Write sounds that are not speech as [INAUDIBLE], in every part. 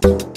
Thank you.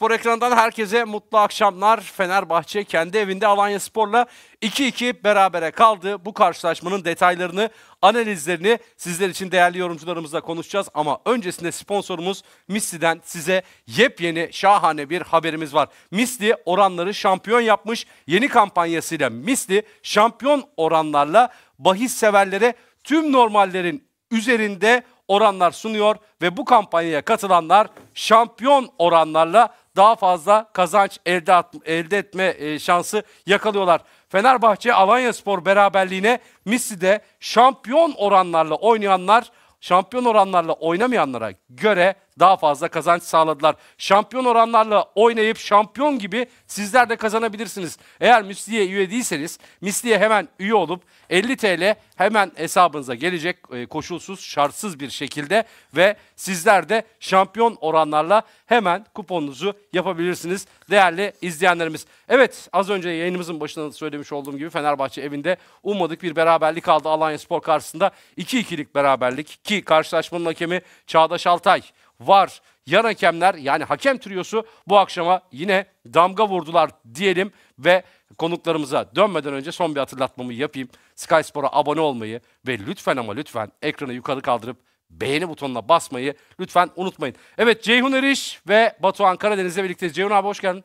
Spor ekranından herkese mutlu akşamlar. Fenerbahçe kendi evinde Alanya Spor'la 2-2 berabere kaldı. Bu karşılaşmanın detaylarını, analizlerini sizler için değerli yorumcularımızla konuşacağız. Ama öncesinde sponsorumuz Misli'den size yepyeni şahane bir haberimiz var. Misli oranları şampiyon yapmış yeni kampanyasıyla Misli şampiyon oranlarla bahis severlere tüm normallerin üzerinde oranlar sunuyor ve bu kampanyaya katılanlar şampiyon oranlarla daha fazla kazanç elde, at, elde etme e, şansı yakalıyorlar. Fenerbahçe Alanya Spor beraberliğine Misli'de şampiyon oranlarla oynayanlar şampiyon oranlarla oynamayanlara göre daha fazla kazanç sağladılar. Şampiyon oranlarla oynayıp şampiyon gibi sizler de kazanabilirsiniz. Eğer Misli'ye üye değilseniz Misli'ye hemen üye olup 50 TL hemen hesabınıza gelecek e, koşulsuz şartsız bir şekilde ve sizler de şampiyon oranlarla hemen kuponunuzu yapabilirsiniz değerli izleyenlerimiz. Evet az önce yayınımızın başında söylemiş olduğum gibi Fenerbahçe evinde ummadık bir beraberlik aldı Alanya Spor karşısında. 2-2'lik beraberlik ki karşılaşmanın hakemi Çağdaş Altay var. Yan hakemler yani hakem triyosu bu akşama yine damga vurdular diyelim ve konuklarımıza dönmeden önce son bir hatırlatmamı yapayım. Sky Spor'a abone olmayı ve lütfen ama lütfen ekranı yukarı kaldırıp beğeni butonuna basmayı lütfen unutmayın. Evet Ceyhun Eriş ve Batuhan Karadeniz'le birlikte. Ceyhun abi hoş geldin.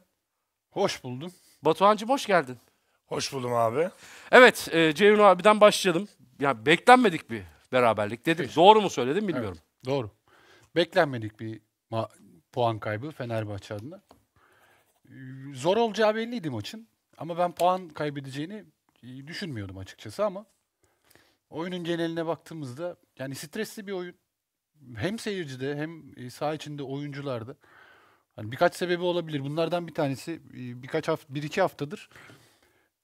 Hoş buldum. Batuhan'cığım hoş geldin. Hoş buldum abi. Evet e, Ceyhun abiden başlayalım. Yani beklenmedik bir beraberlik dedim. Hiç. Doğru mu söyledim bilmiyorum. Evet, doğru. Beklenmedik bir puan kaybı Fenerbahçe adına. Zor olacağı belliydi maçın. Ama ben puan kaybedeceğini e, düşünmüyordum açıkçası ama oyunun geneline baktığımızda yani stresli bir oyun. Hem seyircide hem e, saha içinde oyuncularda. Hani birkaç sebebi olabilir. Bunlardan bir tanesi e, birkaç hafta, bir iki haftadır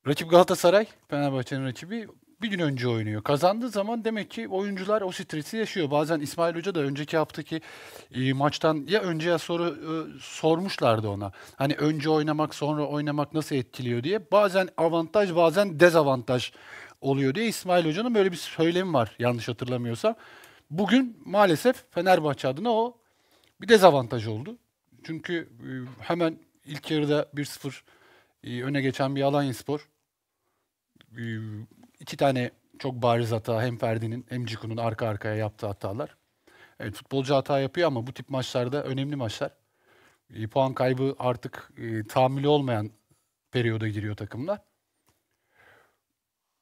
Rakip Galatasaray, Fenerbahçe'nin rakibi bir gün önce oynuyor. Kazandığı zaman demek ki oyuncular o stresi yaşıyor. Bazen İsmail Hoca da önceki haftaki e, maçtan ya önce ya soru e, sormuşlardı ona. Hani önce oynamak sonra oynamak nasıl etkiliyor diye. Bazen avantaj bazen dezavantaj oluyor diye İsmail Hoca'nın böyle bir söylemi var yanlış hatırlamıyorsam. Bugün maalesef Fenerbahçe adına o bir dezavantaj oldu. Çünkü e, hemen ilk yarıda 1-0 e, öne geçen bir Alanyaspor e, iki tane çok bariz hata hem Ferdi'nin hem Ciku'nun arka arkaya yaptığı hatalar. Evet, futbolcu hata yapıyor ama bu tip maçlarda önemli maçlar. E, puan kaybı artık e, tahammülü olmayan periyoda giriyor takımlar.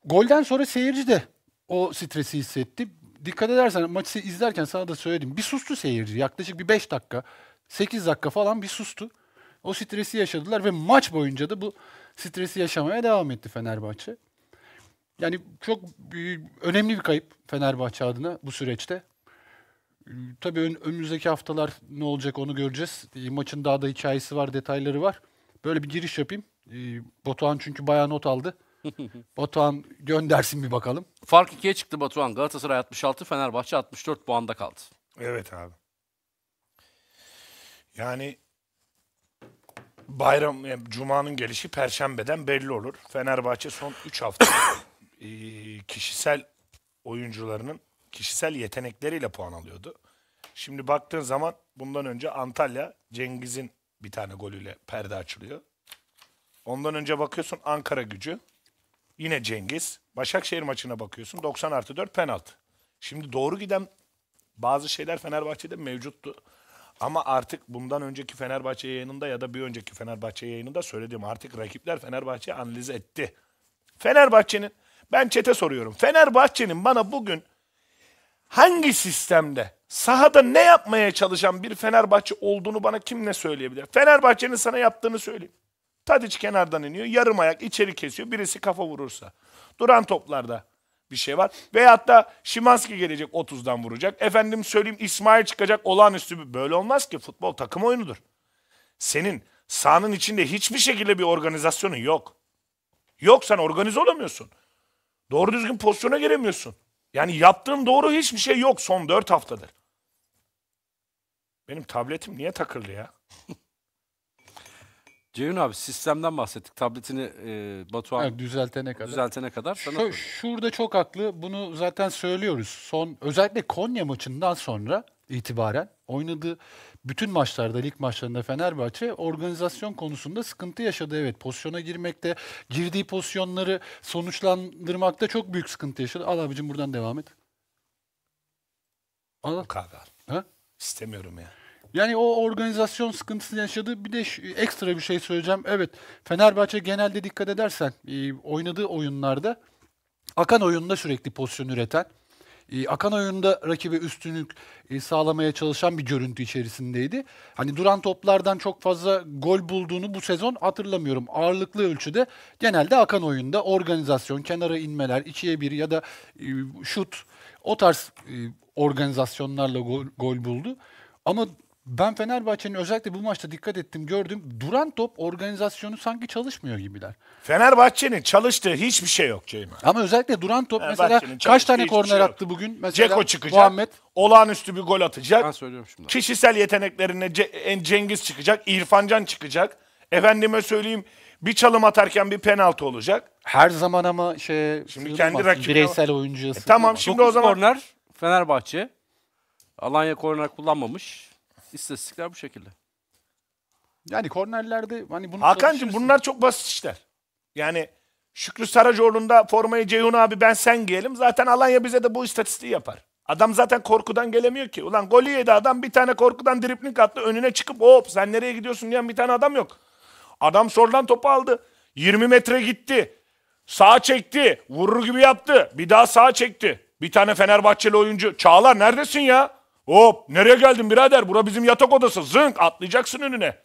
Golden sonra seyirci de o stresi hissetti. Dikkat edersen maçı izlerken sana da söyledim. Bir sustu seyirci. Yaklaşık bir 5 dakika, 8 dakika falan bir sustu. O stresi yaşadılar ve maç boyunca da bu stresi yaşamaya devam etti Fenerbahçe. Yani çok önemli bir kayıp Fenerbahçe adına bu süreçte. Ee, tabii ön, önümüzdeki haftalar ne olacak onu göreceğiz. Ee, maçın daha da hikayesi var, detayları var. Böyle bir giriş yapayım. Ee, Batuhan çünkü bayağı not aldı. [LAUGHS] Batuhan göndersin bir bakalım. Fark ikiye çıktı Batuhan. Galatasaray 66, Fenerbahçe 64 puanda kaldı. Evet abi. Yani bayram, yani Cuma'nın gelişi Perşembe'den belli olur. Fenerbahçe son 3 hafta [LAUGHS] kişisel oyuncularının kişisel yetenekleriyle puan alıyordu. Şimdi baktığın zaman bundan önce Antalya Cengiz'in bir tane golüyle perde açılıyor. Ondan önce bakıyorsun Ankara gücü. Yine Cengiz. Başakşehir maçına bakıyorsun 90 artı 4 penaltı. Şimdi doğru giden bazı şeyler Fenerbahçe'de mevcuttu. Ama artık bundan önceki Fenerbahçe yayınında ya da bir önceki Fenerbahçe yayınında söylediğim artık rakipler Fenerbahçe analiz etti. Fenerbahçe'nin ben çete soruyorum. Fenerbahçe'nin bana bugün hangi sistemde sahada ne yapmaya çalışan bir Fenerbahçe olduğunu bana kim ne söyleyebilir? Fenerbahçe'nin sana yaptığını söyleyeyim. Tadiç kenardan iniyor, yarım ayak içeri kesiyor, birisi kafa vurursa. Duran toplarda bir şey var. Veyahut da Şimanski gelecek 30'dan vuracak. Efendim söyleyeyim İsmail çıkacak olağanüstü bir... Böyle olmaz ki futbol takım oyunudur. Senin sahanın içinde hiçbir şekilde bir organizasyonun yok. Yok organize olamıyorsun. Doğru düzgün pozisyona giremiyorsun. Yani yaptığın doğru hiçbir şey yok son 4 haftadır. Benim tabletim niye takırlı ya? [LAUGHS] Ceyhun abi sistemden bahsettik. Tabletini e, Batuhan yani düzeltene kadar. Düzeltene kadar Şu, şurada çok haklı. Bunu zaten söylüyoruz. Son özellikle Konya maçından sonra itibaren oynadığı bütün maçlarda, lig maçlarında Fenerbahçe organizasyon konusunda sıkıntı yaşadı. Evet pozisyona girmekte, girdiği pozisyonları sonuçlandırmakta çok büyük sıkıntı yaşadı. Al abicim buradan devam et. Al. Kahve al. Ha? İstemiyorum ya. Yani o organizasyon sıkıntısını yaşadı. Bir de ekstra bir şey söyleyeceğim. Evet Fenerbahçe genelde dikkat edersen e, oynadığı oyunlarda akan oyunda sürekli pozisyon üreten e, akan oyunda rakibe üstünlük e, sağlamaya çalışan bir görüntü içerisindeydi. Hani duran toplardan çok fazla gol bulduğunu bu sezon hatırlamıyorum. Ağırlıklı ölçüde genelde akan oyunda organizasyon, kenara inmeler, ikiye bir ya da e, şut o tarz e, organizasyonlarla gol, gol buldu. Ama ben Fenerbahçe'nin özellikle bu maçta dikkat ettim gördüm. Duran top organizasyonu sanki çalışmıyor gibiler. Fenerbahçe'nin çalıştığı hiçbir şey yok Ceyman. Ama özellikle duran top mesela kaç tane korner şey attı bugün? Mesela Ceko çıkacak. Muhammed. Olağanüstü bir gol atacak. Ben söylüyorum şimdi. Kişisel yeteneklerine Cengiz çıkacak. İrfancan çıkacak. Efendime söyleyeyim bir çalım atarken bir penaltı olacak. Her zaman ama şey şimdi kendi rakibine bireysel oyuncuya. E, tamam şimdi o zaman korner Fenerbahçe Alanya korner kullanmamış. İstatistikler bu şekilde. Yani kornerlerde hani bunu Hakan'cığım bunlar çok basit işler. Yani Şükrü Saracoğlu'nda formayı Ceyhun abi ben sen giyelim. Zaten Alanya bize de bu istatistiği yapar. Adam zaten korkudan gelemiyor ki. Ulan golü yedi adam bir tane korkudan dripling attı. Önüne çıkıp hop sen nereye gidiyorsun diyen bir tane adam yok. Adam sorulan topu aldı. 20 metre gitti. Sağa çekti. Vurur gibi yaptı. Bir daha sağa çekti. Bir tane Fenerbahçeli oyuncu. Çağlar neredesin ya? Hop nereye geldin birader? Bura bizim yatak odası. Zınk atlayacaksın önüne.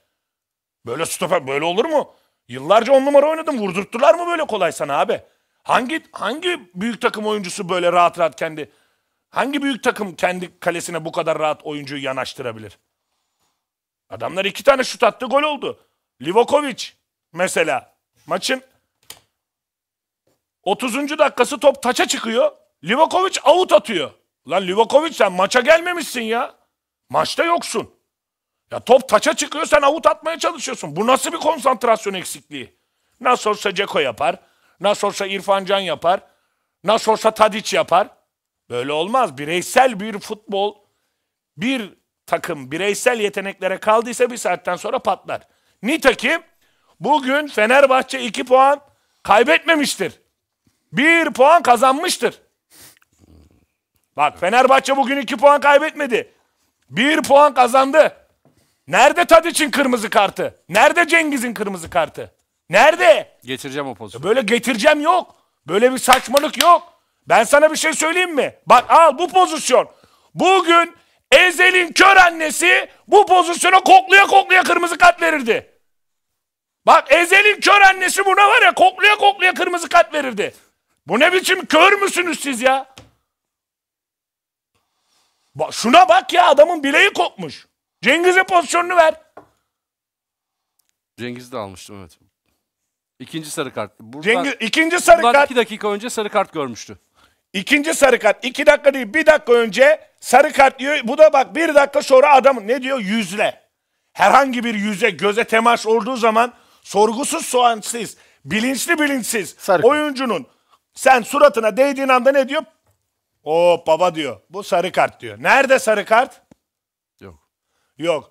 Böyle stoper böyle olur mu? Yıllarca on numara oynadım. Vurdurttular mı böyle kolay sana abi? Hangi hangi büyük takım oyuncusu böyle rahat rahat kendi hangi büyük takım kendi kalesine bu kadar rahat oyuncuyu yanaştırabilir? Adamlar iki tane şut attı gol oldu. Livakovic mesela maçın 30. dakikası top taça çıkıyor. Livakovic avut atıyor. Lan Livakovic sen maça gelmemişsin ya. Maçta yoksun. Ya top taça çıkıyor sen avut atmaya çalışıyorsun. Bu nasıl bir konsantrasyon eksikliği? Nasıl olsa Ceko yapar. Nasıl olsa İrfan Can yapar. Nasıl olsa Tadiç yapar. Böyle olmaz. Bireysel bir futbol, bir takım bireysel yeteneklere kaldıysa bir saatten sonra patlar. Nitekim bugün Fenerbahçe 2 puan kaybetmemiştir. 1 puan kazanmıştır. Bak Fenerbahçe bugün 2 puan kaybetmedi. 1 puan kazandı. Nerede Tadiç'in kırmızı kartı? Nerede Cengiz'in kırmızı kartı? Nerede? Getireceğim o pozisyonu. Böyle getireceğim yok. Böyle bir saçmalık yok. Ben sana bir şey söyleyeyim mi? Bak al bu pozisyon. Bugün Ezel'in kör annesi bu pozisyona kokluya kokluya kırmızı kart verirdi. Bak Ezel'in kör annesi buna var ya kokluya kokluya kırmızı kart verirdi. Bu ne biçim kör müsünüz siz ya? Ba şuna bak ya adamın bileği kopmuş. Cengiz'e pozisyonunu ver. Cengiz de almıştım evet. İkinci sarı kart. Buradan, Cengiz, ikinci sarı kart. iki dakika önce sarı kart görmüştü. İkinci sarı kart. İki dakika değil bir dakika önce sarı kart diyor. Bu da bak bir dakika sonra adam ne diyor? Yüzle. Herhangi bir yüze göze temas olduğu zaman sorgusuz soğansız bilinçli bilinçsiz Sarık. oyuncunun sen suratına değdiğin anda ne diyor? O baba diyor. Bu sarı kart diyor. Nerede sarı kart? Yok. Yok.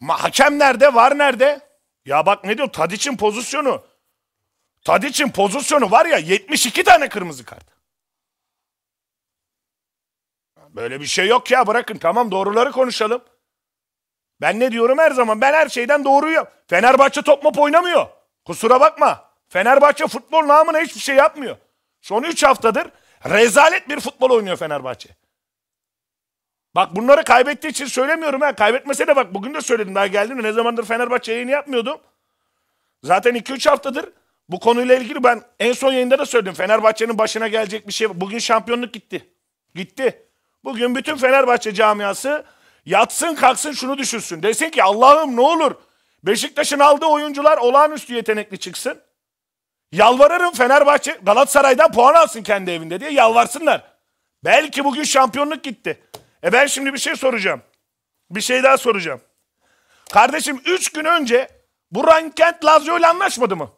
Ma hakem nerede? Var nerede? Ya bak ne diyor? Tadiç'in pozisyonu. Tadiç'in pozisyonu var ya 72 tane kırmızı kart. Böyle bir şey yok ya bırakın tamam doğruları konuşalım. Ben ne diyorum her zaman ben her şeyden doğruyu Fenerbahçe top mop oynamıyor. Kusura bakma. Fenerbahçe futbol namına hiçbir şey yapmıyor. Son 3 haftadır Rezalet bir futbol oynuyor Fenerbahçe. Bak bunları kaybettiği için söylemiyorum ha. Kaybetmese de bak bugün de söyledim daha geldim ne zamandır Fenerbahçe yayını yapmıyordum. Zaten 2-3 haftadır bu konuyla ilgili ben en son yayında da söyledim. Fenerbahçe'nin başına gelecek bir şey. Bugün şampiyonluk gitti. Gitti. Bugün bütün Fenerbahçe camiası yatsın kalksın şunu düşünsün. Desin ki Allah'ım ne olur Beşiktaş'ın aldığı oyuncular olağanüstü yetenekli çıksın. Yalvarırım Fenerbahçe Galatasaray'dan puan alsın kendi evinde diye yalvarsınlar. Belki bugün şampiyonluk gitti. E ben şimdi bir şey soracağım. Bir şey daha soracağım. Kardeşim 3 gün önce bu Rankent Lazio ile anlaşmadı mı?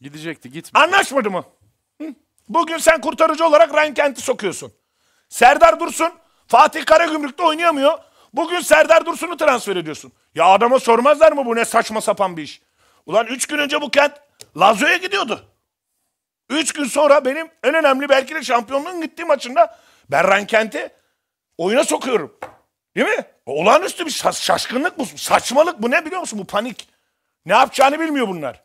Gidecekti gitmedi. Anlaşmadı mı? Hı? Bugün sen kurtarıcı olarak Rankent'i sokuyorsun. Serdar Dursun Fatih Karagümrük'te oynayamıyor. Bugün Serdar Dursun'u transfer ediyorsun. Ya adama sormazlar mı bu ne saçma sapan bir iş? Ulan 3 gün önce bu kent Lazio'ya gidiyordu. Üç gün sonra benim en önemli belki de şampiyonluğun gittiği maçında Berran Kent'i oyuna sokuyorum. Değil mi? Olağanüstü bir şaşkınlık bu. Saçmalık bu ne biliyor musun? Bu panik. Ne yapacağını bilmiyor bunlar.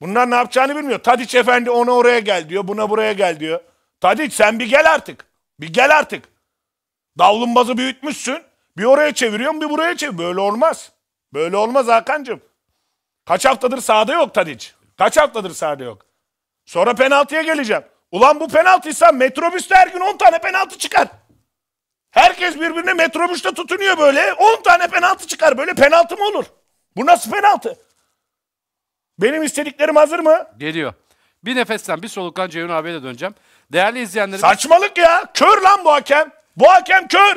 Bunlar ne yapacağını bilmiyor. Tadiç efendi ona oraya gel diyor. Buna buraya gel diyor. Tadiç sen bir gel artık. Bir gel artık. Davlumbazı büyütmüşsün. Bir oraya çeviriyorsun bir buraya çevir. Böyle olmaz. Böyle olmaz Hakan'cığım. Kaç haftadır sahada yok Tadic. Kaç haftadır sahada yok. Sonra penaltıya geleceğim. Ulan bu penaltıysa metrobüste her gün 10 tane penaltı çıkar. Herkes birbirine metrobüste tutunuyor böyle. 10 tane penaltı çıkar. Böyle penaltı mı olur? Bu nasıl penaltı? Benim istediklerim hazır mı? Geliyor. Bir nefesten bir soluktan Ceyhun abiye de döneceğim. Değerli izleyenlerim. Saçmalık ya. Kör lan bu hakem. Bu hakem kör.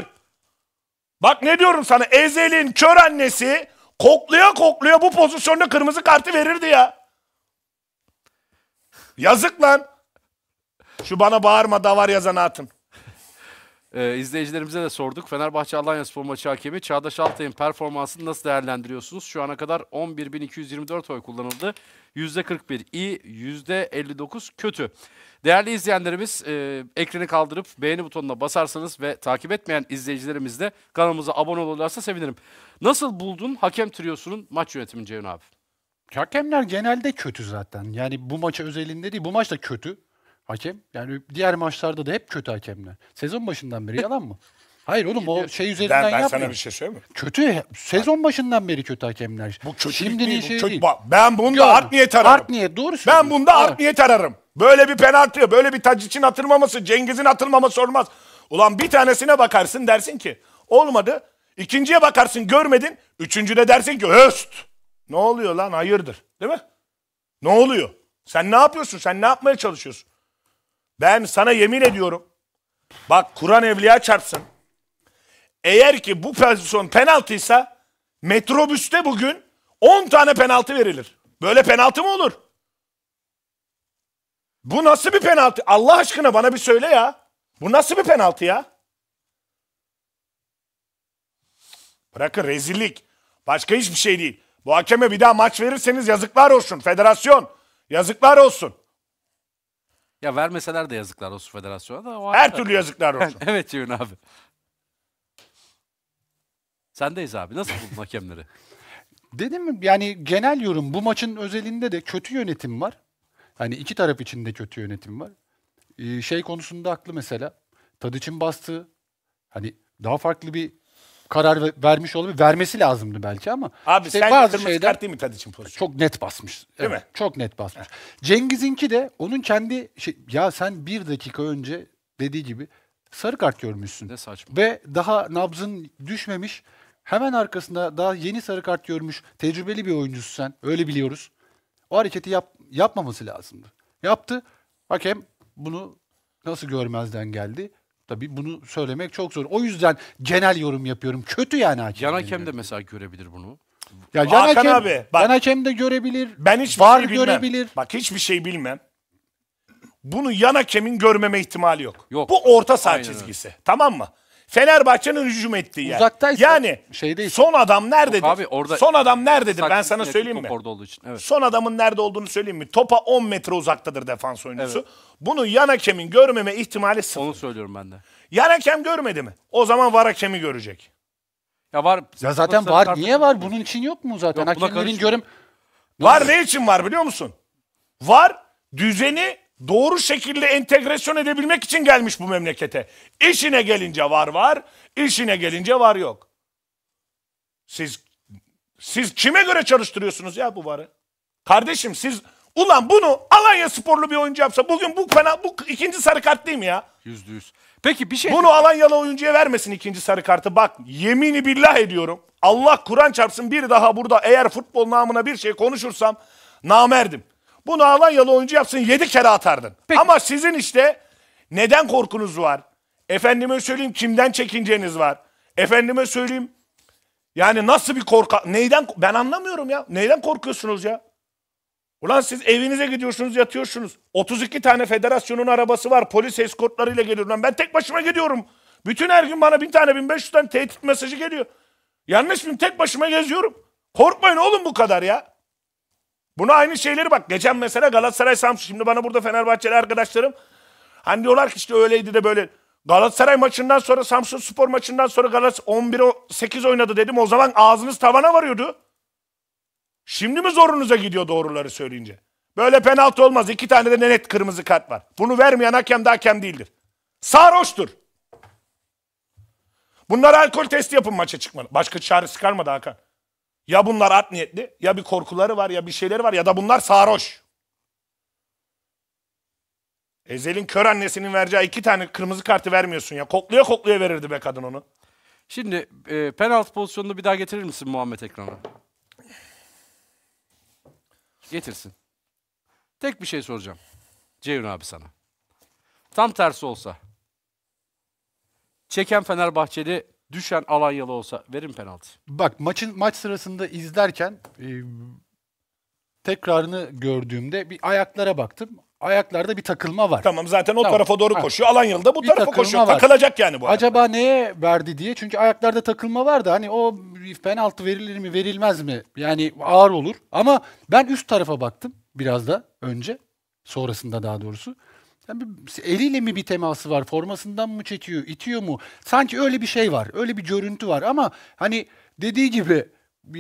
Bak ne diyorum sana. Ezel'in kör annesi Kokluya kokluya bu pozisyonda kırmızı kartı verirdi ya. Yazık lan. Şu bana bağırma davar yazan atın. Ee, izleyicilerimize de sorduk. Fenerbahçe Alanya Spor maçı hakemi Çağdaş Altay'ın performansını nasıl değerlendiriyorsunuz? Şu ana kadar 11.224 oy kullanıldı. %41 iyi, %59 kötü. Değerli izleyenlerimiz e, ekranı kaldırıp beğeni butonuna basarsanız ve takip etmeyen izleyicilerimiz de kanalımıza abone olurlarsa sevinirim. Nasıl buldun hakem triyosunun maç yönetimini Ceyhun abi? Hakemler genelde kötü zaten. Yani bu maça özelinde değil. Bu maç da kötü hakem. Yani diğer maçlarda da hep kötü hakemler. Sezon başından beri yalan mı? Hayır oğlum o şey üzerinden ben, ben sana bir şey söyleyeyim mi? Kötü. Sezon başından beri kötü hakemler. Bu kötü Şimdi değil, bu şey kötü. Değil. Ben bunda art niyet ararım. Art niyet doğru söylüyorsun. Ben bunda art niyet ararım. Böyle bir penaltı, böyle bir Tacic'in atılmaması, Cengiz'in atılmaması olmaz. Ulan bir tanesine bakarsın dersin ki olmadı. İkinciye bakarsın görmedin. Üçüncüde dersin ki höst. Ne oluyor lan hayırdır değil mi? Ne oluyor? Sen ne yapıyorsun? Sen ne yapmaya çalışıyorsun? Ben sana yemin ediyorum. Bak Kur'an evliya çarpsın. Eğer ki bu pozisyon penaltıysa metrobüste bugün 10 tane penaltı verilir. Böyle penaltı mı olur? Bu nasıl bir penaltı? Allah aşkına bana bir söyle ya. Bu nasıl bir penaltı ya? Bırakın rezillik. Başka hiçbir şey değil. Bu hakeme bir daha maç verirseniz yazıklar olsun. Federasyon yazıklar olsun. Ya vermeseler de yazıklar olsun federasyona da. O Her türlü yazıklar [LAUGHS] olsun. evet Cevin abi. Sendeyiz abi. Nasıl buldun hakemleri? Dedim mi yani genel yorum bu maçın özelinde de kötü yönetim var. Hani iki taraf için de kötü yönetim var. Ee, şey konusunda haklı mesela. Tadiç'in bastığı hani daha farklı bir karar vermiş olabilir. Vermesi lazımdı belki ama. Abi işte sen bazı şeyler değil mi Tadiç'in pozisyonu? Çok net basmış. Değil evet, mi? Çok net basmış. Cengiz'inki de onun kendi şey, ya sen bir dakika önce dediği gibi sarı kart görmüşsün. Ne saçma. Ve daha nabzın düşmemiş. Hemen arkasında daha yeni sarı kart görmüş. Tecrübeli bir oyuncusun sen. Öyle biliyoruz. O hareketi yap yapmaması lazımdı. Yaptı. Hakem bunu nasıl görmezden geldi? Tabii bunu söylemek çok zor. O yüzden genel yorum yapıyorum. Kötü yani hakem. Yan hakem de mesela görebilir bunu. Ya yan hakem, abi, bak, yan hakem de görebilir. Ben hiçbir var şey bilmem. Bak hiçbir şey bilmem. Bunu yan hakemin görmeme ihtimali yok. Yok. Bu orta saha çizgisi. Öyle. Tamam mı? Fenerbahçe'nin hücum ettiği yer. Uzaktaysa yani şey değil. son adam nerededir? Yok abi orada son adam nerededir? Ben sana söyleyeyim mi? Orada olduğu için. Evet. Son adamın nerede olduğunu söyleyeyim mi? Topa 10 metre uzaktadır defans oyuncusu. Evet. Bunu yan hakemin görmeme ihtimali sıfır. Onu söylüyorum ben de. Yan hakem görmedi mi? O zaman var hakemi görecek. Ya var. Ya zaten var. Artık... Niye var? Bunun için yok mu zaten? Yok, Hakemlerin görüm... Var ne için var biliyor musun? Var düzeni doğru şekilde entegrasyon edebilmek için gelmiş bu memlekete. İşine gelince var var, işine gelince var yok. Siz siz kime göre çalıştırıyorsunuz ya bu varı? Kardeşim siz ulan bunu Alanya sporlu bir oyuncu yapsa bugün bu fena, bu ikinci sarı kart değil mi ya? Yüzde yüz. Peki bir şey... Bunu Alanyalı oyuncuya vermesin ikinci sarı kartı. Bak yemini billah ediyorum. Allah Kur'an çarpsın bir daha burada eğer futbol namına bir şey konuşursam namerdim. Bunu Alanyalı oyuncu yapsın 7 kere atardın. Peki. Ama sizin işte neden korkunuz var? Efendime söyleyeyim kimden çekinceniz var? Efendime söyleyeyim yani nasıl bir korka... Neyden... Ben anlamıyorum ya. Neyden korkuyorsunuz ya? Ulan siz evinize gidiyorsunuz yatıyorsunuz. 32 tane federasyonun arabası var. Polis eskortlarıyla geliyorum. ben tek başıma gidiyorum. Bütün her gün bana bin tane bin beş tane tehdit mesajı geliyor. Yanlış mıyım? Tek başıma geziyorum. Korkmayın oğlum bu kadar ya. Bunu aynı şeyleri bak. Geçen mesela Galatasaray Samsun. Şimdi bana burada Fenerbahçeli arkadaşlarım hani diyorlar ki işte öyleydi de böyle. Galatasaray maçından sonra Samsun Spor maçından sonra Galatasaray 11-8 oynadı dedim. O zaman ağzınız tavana varıyordu. Şimdi mi zorunuza gidiyor doğruları söyleyince? Böyle penaltı olmaz. İki tane de net kırmızı kart var. Bunu vermeyen hakem de hakem değildir. Sarhoştur. Bunlara alkol testi yapın maça çıkmadan. Başka çaresi kalmadı Hakan. Ya bunlar art niyetli, ya bir korkuları var, ya bir şeyleri var, ya da bunlar sarhoş. Ezel'in kör annesinin vereceği iki tane kırmızı kartı vermiyorsun ya. Kokluya kokluya verirdi be kadın onu. Şimdi e, penaltı pozisyonunu bir daha getirir misin Muhammed ekrana? Getirsin. Tek bir şey soracağım. Ceyhun abi sana. Tam tersi olsa. Çeken Fenerbahçeli düşen Alanyalı olsa verin penaltı. Bak maçın maç sırasında izlerken e, tekrarını gördüğümde bir ayaklara baktım. Ayaklarda bir takılma var. Tamam zaten o Tamam. tarafa doğru Ha. koşuyor. Alanyalı da bu Bir tarafa koşuyor. var. Takılacak yani bu. Acaba neye verdi diye. Çünkü ayaklarda takılma vardı. hani o penaltı verilir mi verilmez mi? Yani ağır olur. Ama ben üst tarafa baktım biraz da önce. Sonrasında daha doğrusu. Yani bir, eliyle mi bir teması var? Formasından mı çekiyor? itiyor mu? Sanki öyle bir şey var. Öyle bir görüntü var ama hani dediği gibi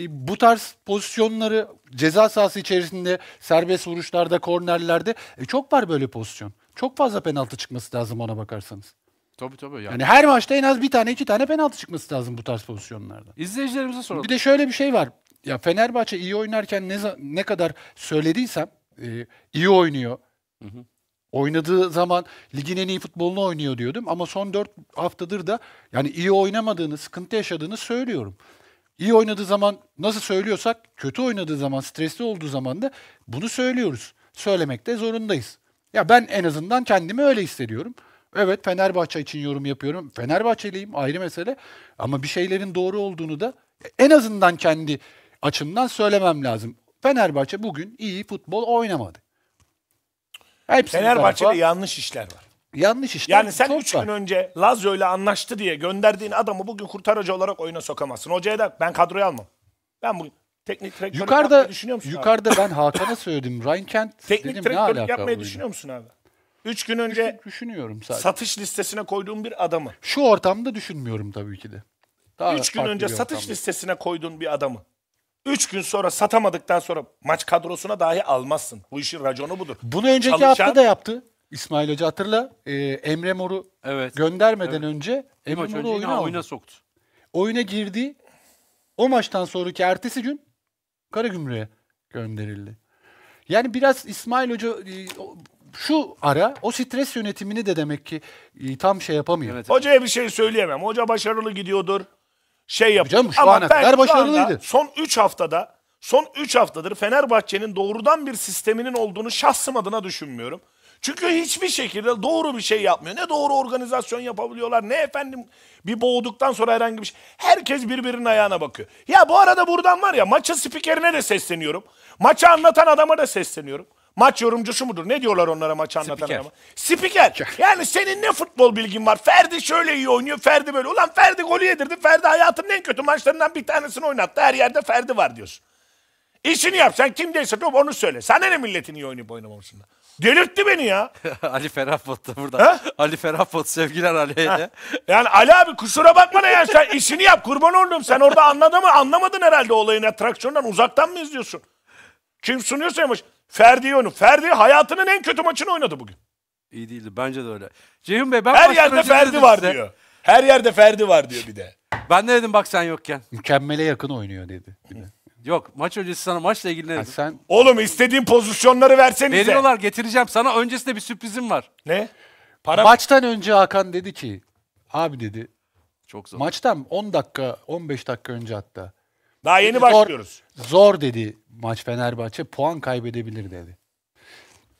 bu tarz pozisyonları ceza sahası içerisinde serbest vuruşlarda, kornerlerde e, çok var böyle pozisyon. Çok fazla penaltı çıkması lazım ona bakarsanız. Tabii tabii. Yani. yani her maçta en az bir tane iki tane penaltı çıkması lazım bu tarz pozisyonlarda. İzleyicilerimize soralım. Bir de şöyle bir şey var. Ya Fenerbahçe iyi oynarken ne, ne kadar söylediysem e, iyi oynuyor. Hı hı oynadığı zaman ligin en iyi futbolunu oynuyor diyordum ama son 4 haftadır da yani iyi oynamadığını, sıkıntı yaşadığını söylüyorum. İyi oynadığı zaman nasıl söylüyorsak, kötü oynadığı zaman, stresli olduğu zaman da bunu söylüyoruz. Söylemekte zorundayız. Ya ben en azından kendimi öyle hissediyorum. Evet Fenerbahçe için yorum yapıyorum. Fenerbahçeliyim ayrı mesele. Ama bir şeylerin doğru olduğunu da en azından kendi açımdan söylemem lazım. Fenerbahçe bugün iyi futbol oynamadı. Hepsi Fenerbahçe'de tarafa... yanlış işler var. Yanlış işler. Yani sen 3 gün önce Lazio ile anlaştı diye gönderdiğin adamı bugün kurtarıcı olarak oyuna sokamazsın. Hocaya da ben kadroya almam. Ben bugün teknik direktörlük yukarıda, yapmayı düşünüyor musun Yukarıda abi? ben Hakan'a söyledim. [LAUGHS] Ryan Kent teknik dedim ne alaka yapmayı buydu? düşünüyor musun abi? Üç gün önce düşünüyorum sadece. satış listesine koyduğun bir adamı. Şu ortamda düşünmüyorum tabii ki de. Daha Üç gün önce satış ortamda. listesine koyduğun bir adamı. Üç gün sonra satamadıktan sonra maç kadrosuna dahi almazsın. Bu işin raconu budur. Bunu önceki Çalışan... hafta da yaptı. İsmail Hoca hatırla. Ee, Emre Mor'u evet. göndermeden evet. önce Emre Mor'u oyuna, oyuna, oyuna soktu. Oyuna girdi. O maçtan sonraki ertesi gün Karagümrük'e gönderildi. Yani biraz İsmail Hoca e, şu ara o stres yönetimini de demek ki e, tam şey yapamıyor. Evet, evet. Hocaya bir şey söyleyemem. Hoca başarılı gidiyordur şey yapıyor. Canım, şu Ama ana kadar başarılıydı. Son 3 haftada son 3 haftadır Fenerbahçe'nin doğrudan bir sisteminin olduğunu şahsım adına düşünmüyorum. Çünkü hiçbir şekilde doğru bir şey yapmıyor. Ne doğru organizasyon yapabiliyorlar ne efendim bir boğduktan sonra herhangi bir şey. Herkes birbirinin ayağına bakıyor. Ya bu arada buradan var ya maçı spikerine de sesleniyorum. Maça anlatan adama da sesleniyorum. Maç yorumcusu mudur? Ne diyorlar onlara maç anlatan Spiker. adama? Spiker. Yani senin ne futbol bilgin var? Ferdi şöyle iyi oynuyor, Ferdi böyle. Ulan Ferdi golü yedirdi. Ferdi hayatının en kötü maçlarından bir tanesini oynattı. Her yerde Ferdi var diyorsun. İşini yap. Sen kimdeyse top onu söyle. Sana ne milletin iyi oynayıp oynamamasından? Delirtti beni ya. [LAUGHS] Ali Ferahbot da burada. Ha? Ali Ferahbot sevgiler Ali'ye. Yani Ali abi kusura bakma ne ya sen işini yap kurban oldum. Sen orada anladın mı? Anlamadın herhalde olayın atraksiyondan. Uzaktan mı izliyorsun? Kim sunuyorsa yapmış. Ferdi onu. Ferdi hayatının en kötü maçını oynadı bugün. İyi değildi. Bence de öyle. Ceyhun Bey ben Her yerde şey Ferdi var size. diyor. Her yerde Ferdi var diyor bir de. Ben ne dedim bak sen yokken. Mükemmele yakın oynuyor dedi. Yok maç öncesi sana maçla ilgili ne dedim? Ha, sen... Oğlum istediğin pozisyonları versenize. Veriyorlar getireceğim sana öncesinde bir sürprizim var. Ne? Para Maçtan önce Hakan dedi ki abi dedi. Çok zor. Maçtan 10 dakika 15 dakika önce hatta. Daha yeni zor, başlıyoruz. Zor dedi maç Fenerbahçe puan kaybedebilir dedi.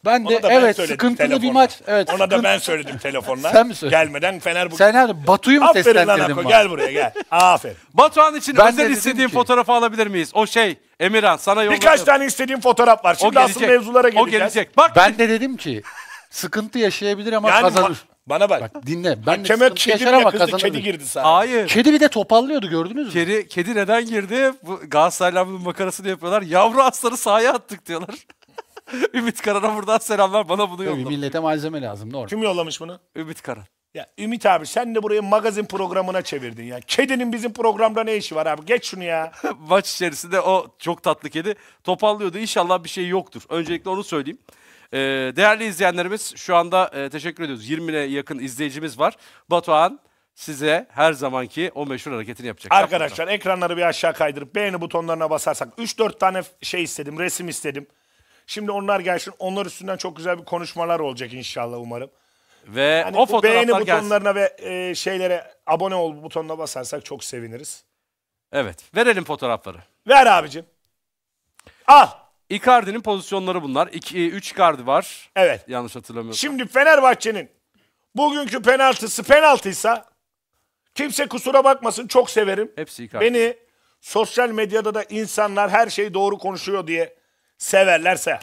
Ben de Ona da ben evet söyledim sıkıntılı telefonla. bir maç. Evet, Ona sıkıntı... da ben söyledim telefonla. [LAUGHS] Sen mi söyledin? Gelmeden Fener bugün. Sen nerede? Batu'yu mu Aferin lan seslendirdin gel buraya gel. [LAUGHS] Aferin. Batuhan için Ben özel istediğim ki- fotoğrafı alabilir miyiz? O şey Emirhan sana yolladım. Birkaç tane istediğim fotoğraf var. Şimdi asıl mevzulara O geleceğiz. gelecek. Bak Ben de dedim ki sıkıntı yaşayabilir ama Yani ma- kazanır. Bana bak. Bak dinle. Ben Hakeme de kedi bile kızdı, kedi girdi sahaya. Hayır. Kedi bir de topallıyordu gördünüz mü? Kedi, kedi neden girdi? Bu Galatasaray'la bunun makarasını yapıyorlar. Yavru aslanı sahaya attık diyorlar. [LAUGHS] Ümit Karan'a buradan selamlar. Bana bunu yollamış. Millete malzeme lazım. Doğru. Kim yollamış bunu? Ümit Karan. Ya Ümit abi sen de burayı magazin programına çevirdin ya. Kedinin bizim programda ne işi var abi? Geç şunu ya. [LAUGHS] Maç içerisinde o çok tatlı kedi topallıyordu. İnşallah bir şey yoktur. Öncelikle onu söyleyeyim. Ee, değerli izleyenlerimiz şu anda e, teşekkür ediyoruz. 20'ye yakın izleyicimiz var. Batuhan size her zamanki o meşhur hareketini yapacak. Arkadaşlar Yapmadan. ekranları bir aşağı kaydırıp beğeni butonlarına basarsak 3-4 tane şey istedim, resim istedim. Şimdi onlar gelsin. Onlar üstünden çok güzel bir konuşmalar olacak inşallah umarım. Ve hani o fotoğraflar beğeni butonlarına ve e, şeylere abone ol butonuna basarsak çok seviniriz. Evet. Verelim fotoğrafları. Ver abicim. Al. Icardi'nin pozisyonları bunlar. 3 e, Icardi var. Evet. Yanlış hatırlamıyorum. Şimdi Fenerbahçe'nin bugünkü penaltısı penaltıysa kimse kusura bakmasın çok severim. Hepsi Icardi. Beni sosyal medyada da insanlar her şeyi doğru konuşuyor diye severlerse.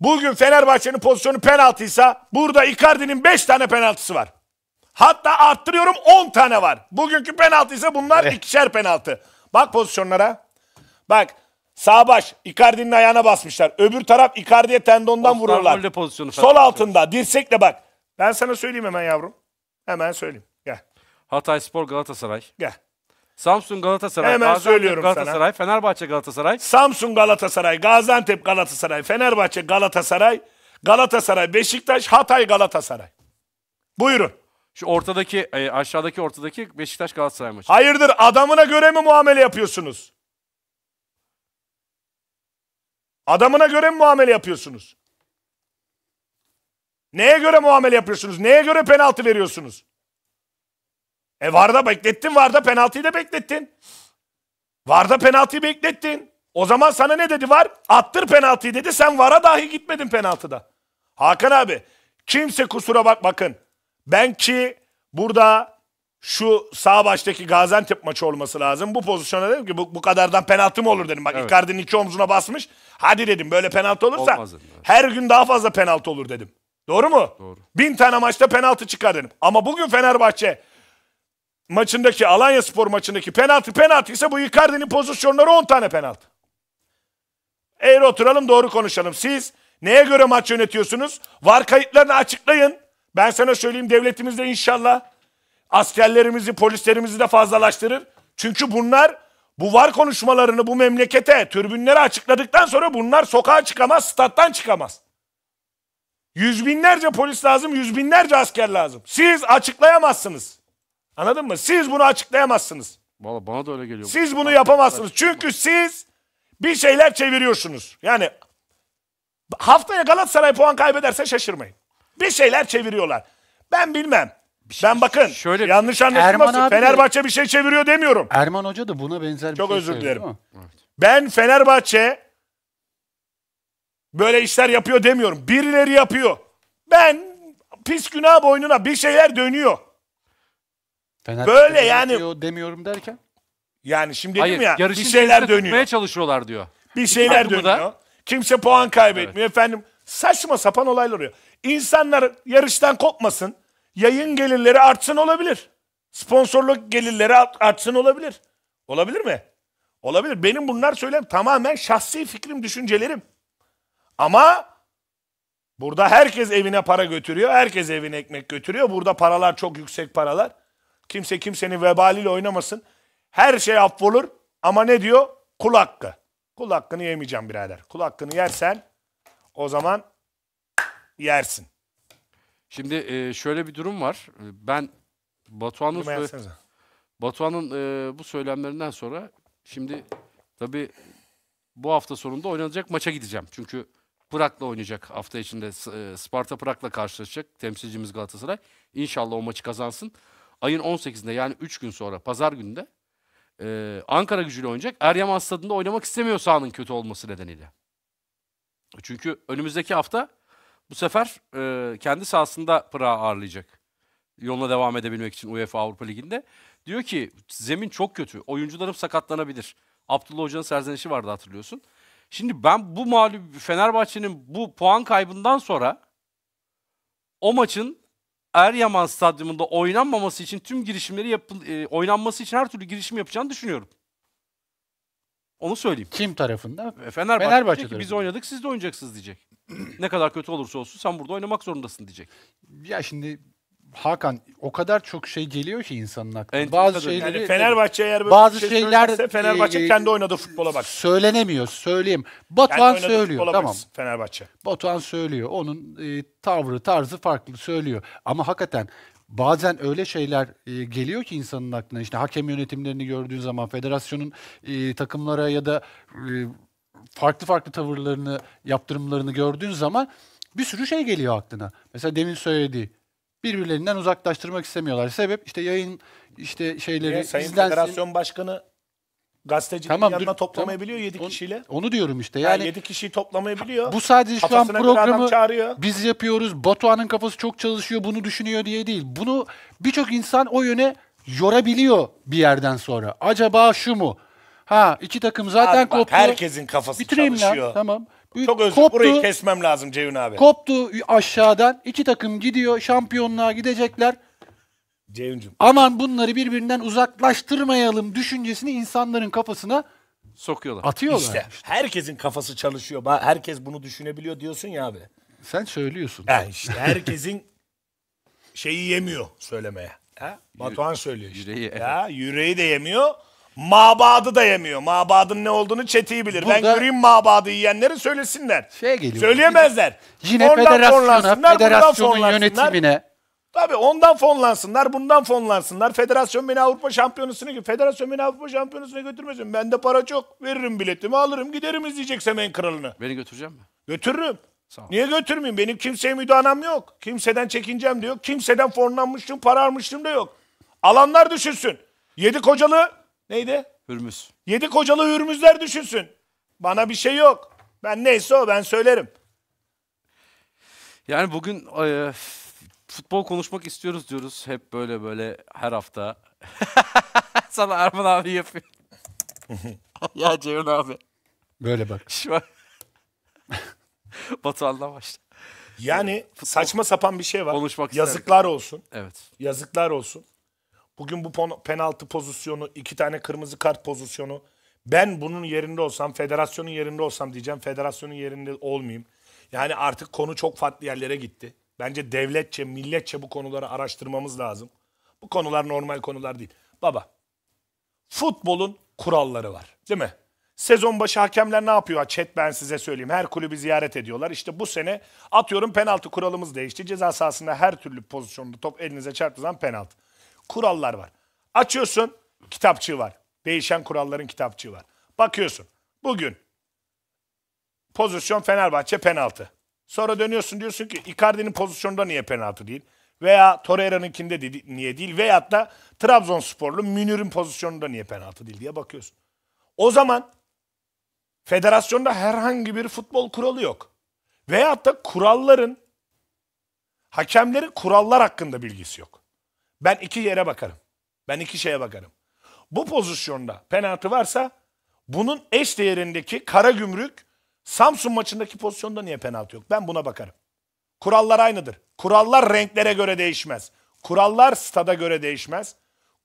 Bugün Fenerbahçe'nin pozisyonu penaltıysa burada Icardi'nin 5 tane penaltısı var. Hatta arttırıyorum 10 tane var. Bugünkü penaltıysa bunlar evet. ikişer penaltı. Bak pozisyonlara. Bak Sağ baş Icardi'nin ayağına basmışlar. Öbür taraf Icardi'ye tendondan Osman vururlar. Pozisyonu Sol altında dirsekle bak. Ben sana söyleyeyim hemen yavrum. Hemen söyleyeyim. Gel. Hatay Spor Galatasaray. Gel. Samsun Galatasaray. Hemen Gaziantep, söylüyorum Galatasaray, sana. Fenerbahçe Galatasaray. Samsun Galatasaray, Gaziantep Galatasaray, Fenerbahçe Galatasaray, Galatasaray, Beşiktaş, Hatay Galatasaray. Buyurun. Şu ortadaki, e, aşağıdaki ortadaki Beşiktaş Galatasaray maçı. Hayırdır adamına göre mi muamele yapıyorsunuz? Adamına göre mi muamele yapıyorsunuz? Neye göre muamele yapıyorsunuz? Neye göre penaltı veriyorsunuz? E Varda beklettin, Varda penaltıyı da beklettin. Varda penaltıyı beklettin. O zaman sana ne dedi var? Attır penaltıyı dedi. Sen Vara dahi gitmedin penaltıda. Hakan abi kimse kusura bak bakın. Ben ki burada şu sağ baştaki Gaziantep maçı olması lazım. Bu pozisyona dedim ki bu, bu kadardan penaltı mı olur dedim. Bak evet. Icardi'nin iki omzuna basmış. Hadi dedim böyle penaltı olursa her gün daha fazla penaltı olur dedim. Doğru mu? Doğru. Bin tane maçta penaltı çıkar dedim. Ama bugün Fenerbahçe maçındaki Alanya Spor maçındaki penaltı penaltı ise bu Icardi'nin pozisyonları 10 tane penaltı. Eğer oturalım doğru konuşalım. Siz neye göre maç yönetiyorsunuz? Var kayıtlarını açıklayın. Ben sana söyleyeyim devletimizde inşallah askerlerimizi, polislerimizi de fazlalaştırır. Çünkü bunlar bu var konuşmalarını bu memlekete, türbünlere açıkladıktan sonra bunlar sokağa çıkamaz, stat'tan çıkamaz. Yüz binlerce polis lazım, yüz binlerce asker lazım. Siz açıklayamazsınız. Anladın mı? Siz bunu açıklayamazsınız. Valla bana da öyle geliyor. Siz bunu yapamazsınız. Çünkü siz bir şeyler çeviriyorsunuz. Yani haftaya Galatasaray puan kaybederse şaşırmayın. Bir şeyler çeviriyorlar. Ben bilmem. Şey- ben bakın şöyle yanlış anlaşılmasın. Fenerbahçe bir şey çeviriyor demiyorum. Erman Hoca da buna benzer bir şey Çok özür dilerim. Ben Fenerbahçe böyle işler yapıyor demiyorum. Birileri yapıyor. Ben pis günah boynuna bir şeyler dönüyor. Fenerbahçe böyle yani demiyorum derken yani şimdi dedim ya bir şeyler dönüyor. çalışıyorlar diyor. Bir şeyler dönüyor. Da... Kimse puan kaybetmiyor evet. efendim. Saçma sapan olaylar oluyor. İnsanlar yarıştan kopmasın yayın gelirleri artsın olabilir. Sponsorluk gelirleri artsın olabilir. Olabilir mi? Olabilir. Benim bunlar söylem tamamen şahsi fikrim, düşüncelerim. Ama burada herkes evine para götürüyor, herkes evine ekmek götürüyor. Burada paralar çok yüksek paralar. Kimse kimsenin vebaliyle oynamasın. Her şey affolur ama ne diyor? Kul hakkı. Kul hakkını yemeyeceğim birader. Kul hakkını yersen o zaman yersin. Şimdi e, şöyle bir durum var. E, ben Batuhan'ın sö- Batuhan'ın e, bu söylemlerinden sonra şimdi tabii bu hafta sonunda oynanacak maça gideceğim. Çünkü Pırak'la oynayacak hafta içinde e, Sparta Pırak'la karşılaşacak temsilcimiz Galatasaray. İnşallah o maçı kazansın. Ayın 18'inde yani 3 gün sonra pazar günde e, Ankara gücüyle oynayacak. Eryaman Stadı'nda oynamak istemiyor sahanın kötü olması nedeniyle. Çünkü önümüzdeki hafta bu sefer e, kendi sahasında Pırağı ağırlayacak. Yoluna devam edebilmek için UEFA Avrupa Ligi'nde. Diyor ki zemin çok kötü. Oyuncularım sakatlanabilir. Abdullah Hoca'nın serzenişi vardı hatırlıyorsun. Şimdi ben bu mağlup Fenerbahçe'nin bu puan kaybından sonra o maçın Eryaman Stadyumunda oynanmaması için tüm girişimleri yapıl e, oynanması için her türlü girişim yapacağını düşünüyorum. Onu söyleyeyim. Kim tarafında? E, Fenerbahçe. Fenerbahçe diyecek ki, biz oynadık siz de oynayacaksınız diyecek ne kadar kötü olursa olsun sen burada oynamak zorundasın diyecek. Ya şimdi Hakan o kadar çok şey geliyor ki insanın aklına. Evet, bazı tabii. şeyleri yani Fenerbahçe eğer böyle bazı şey şeyler Fenerbahçe e, kendi oynadı futbola bak. Söylenemiyor, söyleyeyim. Batuhan kendi söylüyor tamam. Bak, Fenerbahçe. Batuhan söylüyor. Onun e, tavrı, tarzı farklı söylüyor. Ama hakikaten bazen öyle şeyler e, geliyor ki insanın aklına. İşte hakem yönetimlerini gördüğün zaman federasyonun e, takımlara ya da e, farklı farklı tavırlarını, yaptırımlarını gördüğün zaman bir sürü şey geliyor aklına. Mesela demin söylediği birbirlerinden uzaklaştırmak istemiyorlar. Sebep işte yayın işte şeyleri ya, Sayın izlensin. Federasyon Başkanı gazetecilerin tamam, yanına dur, toplamayabiliyor tamam. 7 kişiyle. Onu diyorum işte. Yani, yani 7 kişiyi toplamayabiliyor. Bu sadece şu an programı biz yapıyoruz. Batuhan'ın kafası çok çalışıyor, bunu düşünüyor diye değil. Bunu birçok insan o yöne yorabiliyor bir yerden sonra. Acaba şu mu? Ha iki takım zaten bak, koptu. Herkesin kafası Bitireyim çalışıyor. Lan. Tamam. Çok özür koptu, burayı kesmem lazım Ceyhun abi. Koptu aşağıdan. iki takım gidiyor. Şampiyonluğa gidecekler. Ceyhuncum. Aman bunları birbirinden uzaklaştırmayalım düşüncesini insanların kafasına sokuyorlar. Atıyorlar. İşte, işte. herkesin kafası çalışıyor. Herkes bunu düşünebiliyor diyorsun ya abi. Sen söylüyorsun. Ha, işte herkesin şeyi yemiyor söylemeye. Ha? Batuhan söylüyor işte. Yüreği, evet. ya, yüreği de yemiyor. Mabadı da yemiyor. Mabadın ne olduğunu çetiği bilir. Burada- ben göreyim mabadı yiyenleri söylesinler. Şeye geliyor. Söyleyemezler. Yine federasyona, fonlansınlar, buradan federasyonun fonlansınlar. yönetimine. Tabii ondan fonlansınlar, bundan fonlansınlar. Federasyon beni Avrupa Şampiyonası'na gö- Federasyon beni Avrupa Şampiyonası'na götürmesin. Bende para çok. Veririm biletimi, alırım, giderim izleyeceksem en kralını. Beni götüreceğim mi? Götürürüm. Sağ ol. Niye götürmeyeyim? Benim kimseye müdahalem yok. Kimseden çekineceğim de yok. Kimseden fonlanmışlığım, pararmışlığım da yok. Alanlar düşünsün. Yedi kocalı Neydi? Hürmüz. Yedi kocalı hürmüzler düşünsün. Bana bir şey yok. Ben neyse o ben söylerim. Yani bugün e, futbol konuşmak istiyoruz diyoruz. Hep böyle böyle her hafta. [LAUGHS] Sana Erman abi yapıyor. [LAUGHS] ya Cevin abi. Böyle bak. Şu an... [LAUGHS] Batuhan'dan başla. Yani futbol. saçma sapan bir şey var. Konuşmak Yazıklar isterim. olsun. Evet. Yazıklar olsun. Bugün bu penaltı pozisyonu, iki tane kırmızı kart pozisyonu. Ben bunun yerinde olsam, federasyonun yerinde olsam diyeceğim. Federasyonun yerinde olmayayım. Yani artık konu çok farklı yerlere gitti. Bence devletçe, milletçe bu konuları araştırmamız lazım. Bu konular normal konular değil. Baba, futbolun kuralları var değil mi? Sezon başı hakemler ne yapıyor? Chat ben size söyleyeyim. Her kulübü ziyaret ediyorlar. İşte bu sene atıyorum penaltı kuralımız değişti. Ceza sahasında her türlü pozisyonda top elinize çarptığı zaman penaltı kurallar var. Açıyorsun kitapçığı var. Değişen kuralların kitapçığı var. Bakıyorsun bugün pozisyon Fenerbahçe penaltı. Sonra dönüyorsun diyorsun ki Icardi'nin pozisyonunda niye penaltı değil? Veya Torreira'nınkinde de, niye değil? Veyahut da Trabzonsporlu Münir'in pozisyonunda niye penaltı değil diye bakıyorsun. O zaman federasyonda herhangi bir futbol kuralı yok. Veyahut da kuralların hakemlerin kurallar hakkında bilgisi yok. Ben iki yere bakarım. Ben iki şeye bakarım. Bu pozisyonda penaltı varsa bunun eş değerindeki kara gümrük Samsun maçındaki pozisyonda niye penaltı yok? Ben buna bakarım. Kurallar aynıdır. Kurallar renklere göre değişmez. Kurallar stada göre değişmez.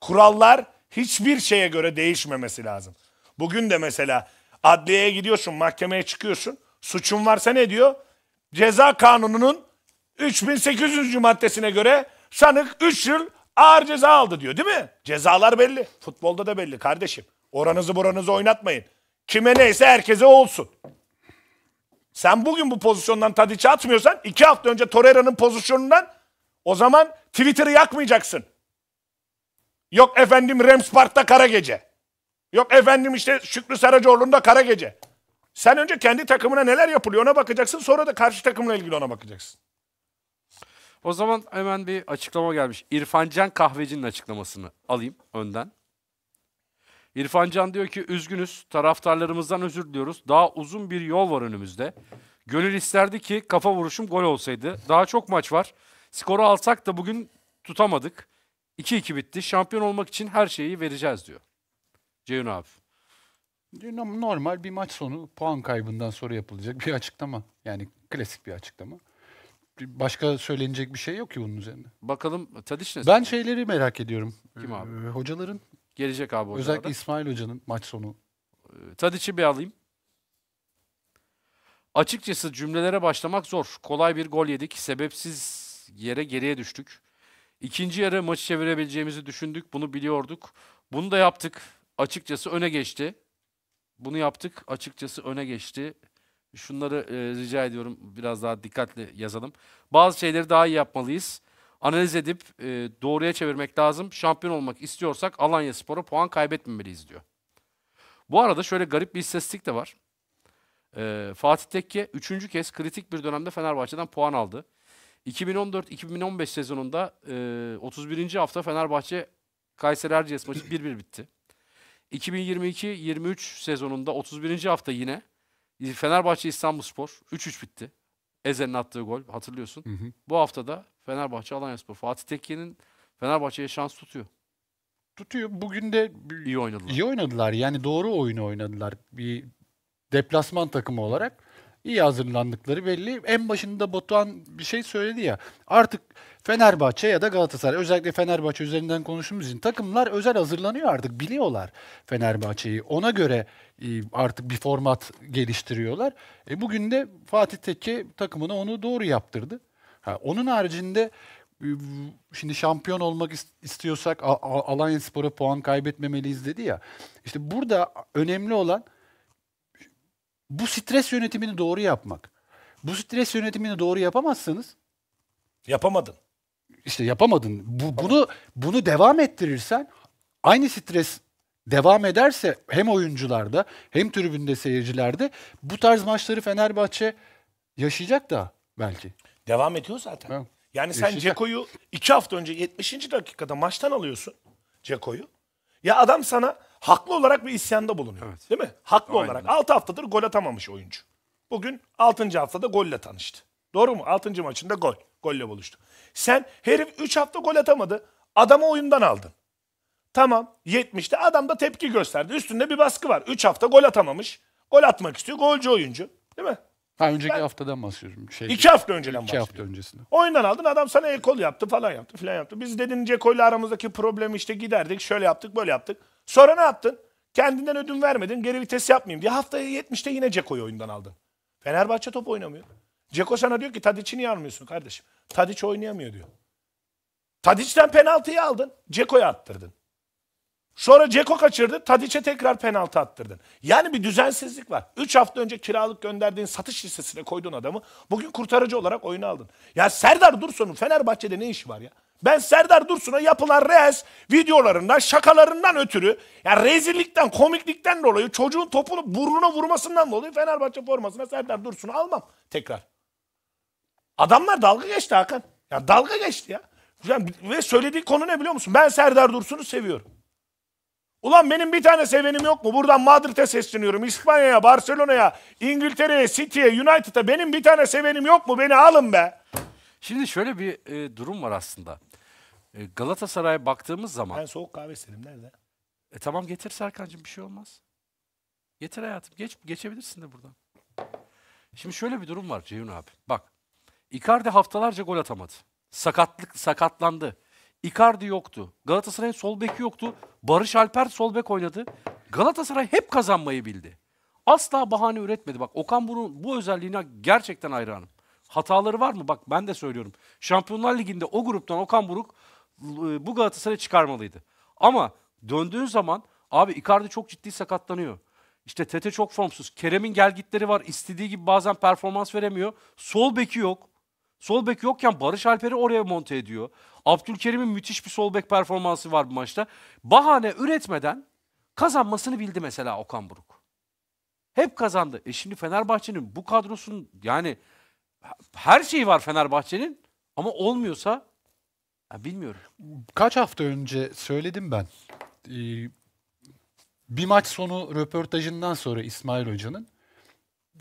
Kurallar hiçbir şeye göre değişmemesi lazım. Bugün de mesela adliyeye gidiyorsun, mahkemeye çıkıyorsun. Suçun varsa ne diyor? Ceza kanununun 3800. maddesine göre sanık 3 yıl ağır ceza aldı diyor değil mi? Cezalar belli. Futbolda da belli kardeşim. Oranızı buranızı oynatmayın. Kime neyse herkese olsun. Sen bugün bu pozisyondan Tadiç'e atmıyorsan iki hafta önce Torreira'nın pozisyonundan o zaman Twitter'ı yakmayacaksın. Yok efendim Rams kara gece. Yok efendim işte Şükrü Saracoğlu'nda kara gece. Sen önce kendi takımına neler yapılıyor ona bakacaksın sonra da karşı takımla ilgili ona bakacaksın. O zaman hemen bir açıklama gelmiş. İrfancan Kahveci'nin açıklamasını alayım önden. İrfancan diyor ki üzgünüz, taraftarlarımızdan özür diliyoruz. Daha uzun bir yol var önümüzde. Gönül isterdi ki kafa vuruşum gol olsaydı. Daha çok maç var. Skoru alsak da bugün tutamadık. 2-2 bitti. Şampiyon olmak için her şeyi vereceğiz diyor. Ceyhun abi. E, normal bir maç sonu puan kaybından sonra yapılacak bir açıklama. Yani klasik bir açıklama başka söylenecek bir şey yok ki bunun üzerine. Bakalım Tadiç ne? Ben şeyleri merak ediyorum. Kim abi? Ee, hocaların. Gelecek abi hocalar. Özellikle İsmail Hoca'nın maç sonu. Ee, Tadiç'i bir alayım. Açıkçası cümlelere başlamak zor. Kolay bir gol yedik. Sebepsiz yere geriye düştük. İkinci yarı maçı çevirebileceğimizi düşündük. Bunu biliyorduk. Bunu da yaptık. Açıkçası öne geçti. Bunu yaptık. Açıkçası öne geçti. Şunları e, rica ediyorum biraz daha dikkatli yazalım. Bazı şeyleri daha iyi yapmalıyız. Analiz edip e, doğruya çevirmek lazım. Şampiyon olmak istiyorsak Alanya Spor'a puan kaybetmemeliyiz diyor. Bu arada şöyle garip bir istatistik de var. E, Fatih Tekke üçüncü kez kritik bir dönemde Fenerbahçe'den puan aldı. 2014-2015 sezonunda e, 31. hafta Fenerbahçe Kayseri Erciyes maçı 1-1 bitti. 2022-23 sezonunda 31. hafta yine Fenerbahçe İstanbul Spor 3-3 bitti. Ezel'in attığı gol hatırlıyorsun. Hı hı. Bu haftada Fenerbahçe Alanya Spor. Fatih Tekke'nin Fenerbahçe'ye şans tutuyor. Tutuyor. Bugün de iyi oynadılar. İyi oynadılar. Yani doğru oyunu oynadılar. Bir deplasman takımı olarak iyi hazırlandıkları belli. En başında Batuhan bir şey söyledi ya. Artık Fenerbahçe ya da Galatasaray özellikle Fenerbahçe üzerinden konuştuğumuz için takımlar özel hazırlanıyor artık. Biliyorlar Fenerbahçe'yi. Ona göre e, artık bir format geliştiriyorlar. E bugün de Fatih Tekke takımına onu doğru yaptırdı. Ha, onun haricinde e, şimdi şampiyon olmak istiyorsak Alanya Spor'a puan kaybetmemeliyiz dedi ya. İşte burada önemli olan bu stres yönetimini doğru yapmak. Bu stres yönetimini doğru yapamazsınız. yapamadın. İşte yapamadın. Bu, bunu bunu devam ettirirsen aynı stres devam ederse hem oyuncularda hem tribünde seyircilerde bu tarz maçları Fenerbahçe yaşayacak da belki. Devam ediyor zaten. Evet. Yani sen Ceko'yu iki hafta önce 70. dakikada maçtan alıyorsun Ceko'yu. Ya adam sana haklı olarak bir isyanda bulunuyor. Evet. Değil mi? Haklı Aynen. olarak. 6 haftadır gol atamamış oyuncu. Bugün 6. haftada golle tanıştı. Doğru mu? 6. maçında gol. Golle buluştu. Sen herif 3 hafta gol atamadı. Adamı oyundan aldın. Tamam 70'te adam da tepki gösterdi. Üstünde bir baskı var. 3 hafta gol atamamış. Gol atmak istiyor. Golcü oyuncu. Değil mi? Ha, önceki ben, haftadan bahsediyorum. Şey, iki hafta önceden iki hafta öncesinde. Oyundan aldın adam sana el kol yaptı falan yaptı filan yaptı. Biz dedin Ceko ile aramızdaki problemi işte giderdik şöyle yaptık böyle yaptık. Sonra ne yaptın? Kendinden ödün vermedin. Geri vites yapmayayım diye. Haftaya 70'te yine Ceko'yu oyundan aldın. Fenerbahçe top oynamıyor. Ceko sana diyor ki Tadiç'i niye almıyorsun kardeşim? Tadic oynayamıyor diyor. Tadiç'ten penaltıyı aldın. Ceko'ya attırdın. Sonra Ceko kaçırdı. Tadic'e tekrar penaltı attırdın. Yani bir düzensizlik var. 3 hafta önce kiralık gönderdiğin satış listesine koyduğun adamı bugün kurtarıcı olarak oyuna aldın. Ya Serdar Dursun'un Fenerbahçe'de ne işi var ya? Ben Serdar Dursun'a yapılan res videolarından, şakalarından ötürü, yani rezillikten, komiklikten dolayı çocuğun topunu burnuna vurmasından dolayı Fenerbahçe formasına Serdar Dursun'u almam tekrar. Adamlar dalga geçti Hakan. Ya dalga geçti ya. ve söylediği konu ne biliyor musun? Ben Serdar Dursun'u seviyorum. Ulan benim bir tane sevenim yok mu? Buradan Madrid'e sesleniyorum. İspanya'ya, Barcelona'ya, İngiltere'ye, City'ye, United'a. Benim bir tane sevenim yok mu? Beni alın be. Şimdi şöyle bir e, durum var aslında. E, ee, Galatasaray'a baktığımız zaman... Ben soğuk kahve istedim. Nerede? E tamam getir Serkan'cığım bir şey olmaz. Getir hayatım. Geç, geçebilirsin de buradan. Şimdi şöyle bir durum var Ceyhun abi. Bak. Icardi haftalarca gol atamadı. Sakatlık sakatlandı. Icardi yoktu. Galatasaray'ın sol beki yoktu. Barış Alper sol bek oynadı. Galatasaray hep kazanmayı bildi. Asla bahane üretmedi. Bak Okan bunun bu özelliğine gerçekten hayranım. Hataları var mı? Bak ben de söylüyorum. Şampiyonlar Ligi'nde o gruptan Okan Buruk e, bu Galatasaray çıkarmalıydı. Ama döndüğün zaman abi Icardi çok ciddi sakatlanıyor. İşte Tete çok formsuz. Kerem'in gelgitleri var. İstediği gibi bazen performans veremiyor. Sol beki yok. Sol bek yokken Barış Alper'i oraya monte ediyor. Abdülkerim'in müthiş bir sol bek performansı var bu maçta. Bahane üretmeden kazanmasını bildi mesela Okan Buruk. Hep kazandı. E şimdi Fenerbahçe'nin bu kadrosun yani her şeyi var Fenerbahçe'nin ama olmuyorsa ya bilmiyorum. Kaç hafta önce söyledim ben. Ee, bir maç sonu röportajından sonra İsmail Hoca'nın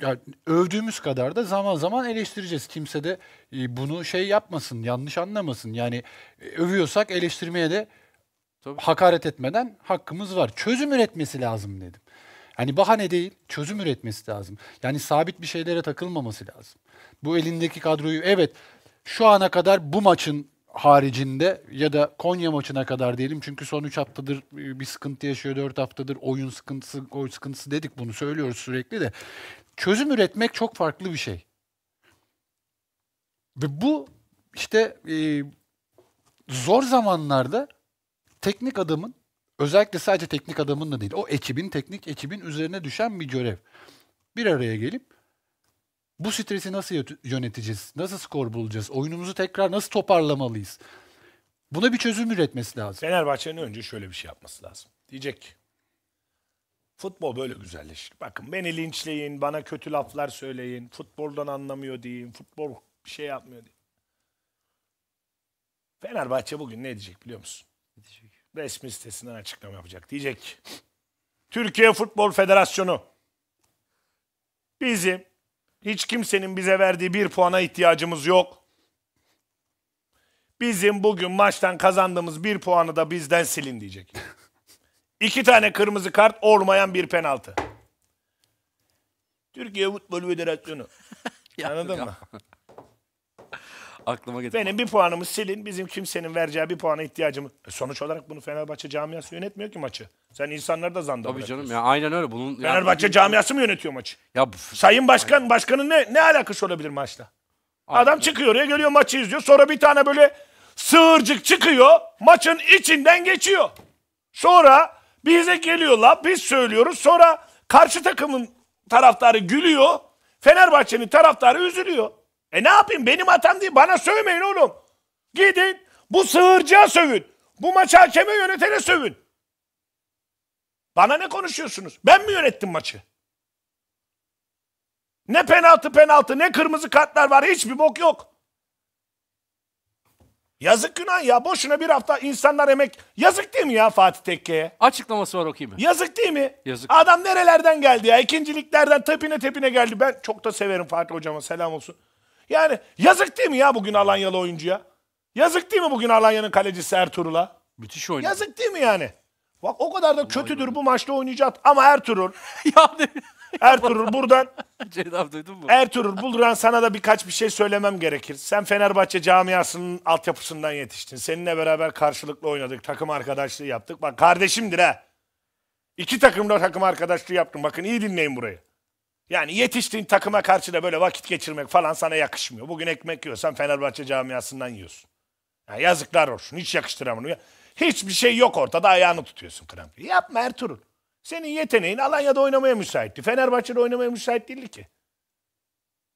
yani övdüğümüz kadar da zaman zaman eleştireceğiz. Kimse de e, bunu şey yapmasın, yanlış anlamasın. Yani e, övüyorsak eleştirmeye de Tabii. hakaret etmeden hakkımız var. Çözüm üretmesi lazım dedim. Hani bahane değil, çözüm üretmesi lazım. Yani sabit bir şeylere takılmaması lazım. Bu elindeki kadroyu evet şu ana kadar bu maçın haricinde ya da Konya maçına kadar diyelim. Çünkü son 3 haftadır e, bir sıkıntı yaşıyor, 4 haftadır oyun sıkıntısı, gol sıkıntısı dedik bunu söylüyoruz sürekli de. Çözüm üretmek çok farklı bir şey. Ve bu işte e, zor zamanlarda teknik adamın özellikle sadece teknik adamın da değil o ekibin teknik ekibin üzerine düşen bir görev. Bir araya gelip bu stresi nasıl yöneteceğiz? Nasıl skor bulacağız? Oyunumuzu tekrar nasıl toparlamalıyız? Buna bir çözüm üretmesi lazım. Fenerbahçe'nin önce şöyle bir şey yapması lazım. Diyecek ki, futbol böyle güzelleşir. Bakın beni linçleyin, bana kötü laflar söyleyin, futboldan anlamıyor deyin, futbol bir şey yapmıyor deyin. Fenerbahçe bugün ne diyecek biliyor musun? Diyecek. Resmi sitesinden açıklama yapacak. Diyecek Türkiye Futbol Federasyonu bizim hiç kimsenin bize verdiği bir puana ihtiyacımız yok. Bizim bugün maçtan kazandığımız bir puanı da bizden silin diyecek. [LAUGHS] İki tane kırmızı kart olmayan bir penaltı. Türkiye Futbol Federasyonu. [LAUGHS] Anladın mı? Aklıma getirdi. Benim bir puanımı silin. Bizim kimsenin vereceği bir puana ihtiyacımız. E sonuç olarak bunu Fenerbahçe camiası yönetmiyor ki maçı. Sen insanları da zanda Tabii canım ya aynen öyle. Bunun Fenerbahçe yani... camiası mı yönetiyor maçı? Ya Sayın Başkan, aynen. başkanın ne ne alakası olabilir maçla? Aynen. Adam çıkıyor ya geliyor maçı izliyor. Sonra bir tane böyle sığırcık çıkıyor. Maçın içinden geçiyor. Sonra bize geliyorlar, biz söylüyoruz. Sonra karşı takımın taraftarı gülüyor. Fenerbahçe'nin taraftarı üzülüyor. E ne yapayım benim hatam değil bana sövmeyin oğlum. Gidin bu sığırcıya sövün. Bu maç hakeme yönetene sövün. Bana ne konuşuyorsunuz? Ben mi yönettim maçı? Ne penaltı penaltı ne kırmızı kartlar var hiçbir bok yok. Yazık günah ya boşuna bir hafta insanlar emek. Yazık değil mi ya Fatih Tekke'ye? Açıklaması var okuyayım Yazık değil mi? Yazık. Adam nerelerden geldi ya? ikinciliklerden tepine tepine geldi. Ben çok da severim Fatih hocama selam olsun. Yani yazık değil mi ya bugün Alanyalı oyuncuya? Yazık değil mi bugün Alanya'nın kalecisi Ertuğrul'a? Müthiş oynadı. Yazık değil mi yani? Bak o kadar da Vallahi kötüdür oynadı. bu maçta oynayacak ama Ertuğrul. [LAUGHS] ya ne? Ertuğrul buradan. [LAUGHS] Ceydap duydun mu? Ertuğrul buradan sana da birkaç bir şey söylemem gerekir. Sen Fenerbahçe camiasının altyapısından yetiştin. Seninle beraber karşılıklı oynadık. Takım arkadaşlığı yaptık. Bak kardeşimdir ha. İki takımda takım arkadaşlığı yaptım. Bakın iyi dinleyin burayı. Yani yetiştiğin takıma karşı da böyle vakit geçirmek falan sana yakışmıyor. Bugün ekmek yiyorsan Fenerbahçe camiasından yiyorsun. Yani yazıklar olsun. Hiç yakıştıramam. Hiçbir şey yok ortada ayağını tutuyorsun kramp. Yapma Ertuğrul. Senin yeteneğin Alanya'da oynamaya müsaitti. Fenerbahçe'de oynamaya müsait değildi ki.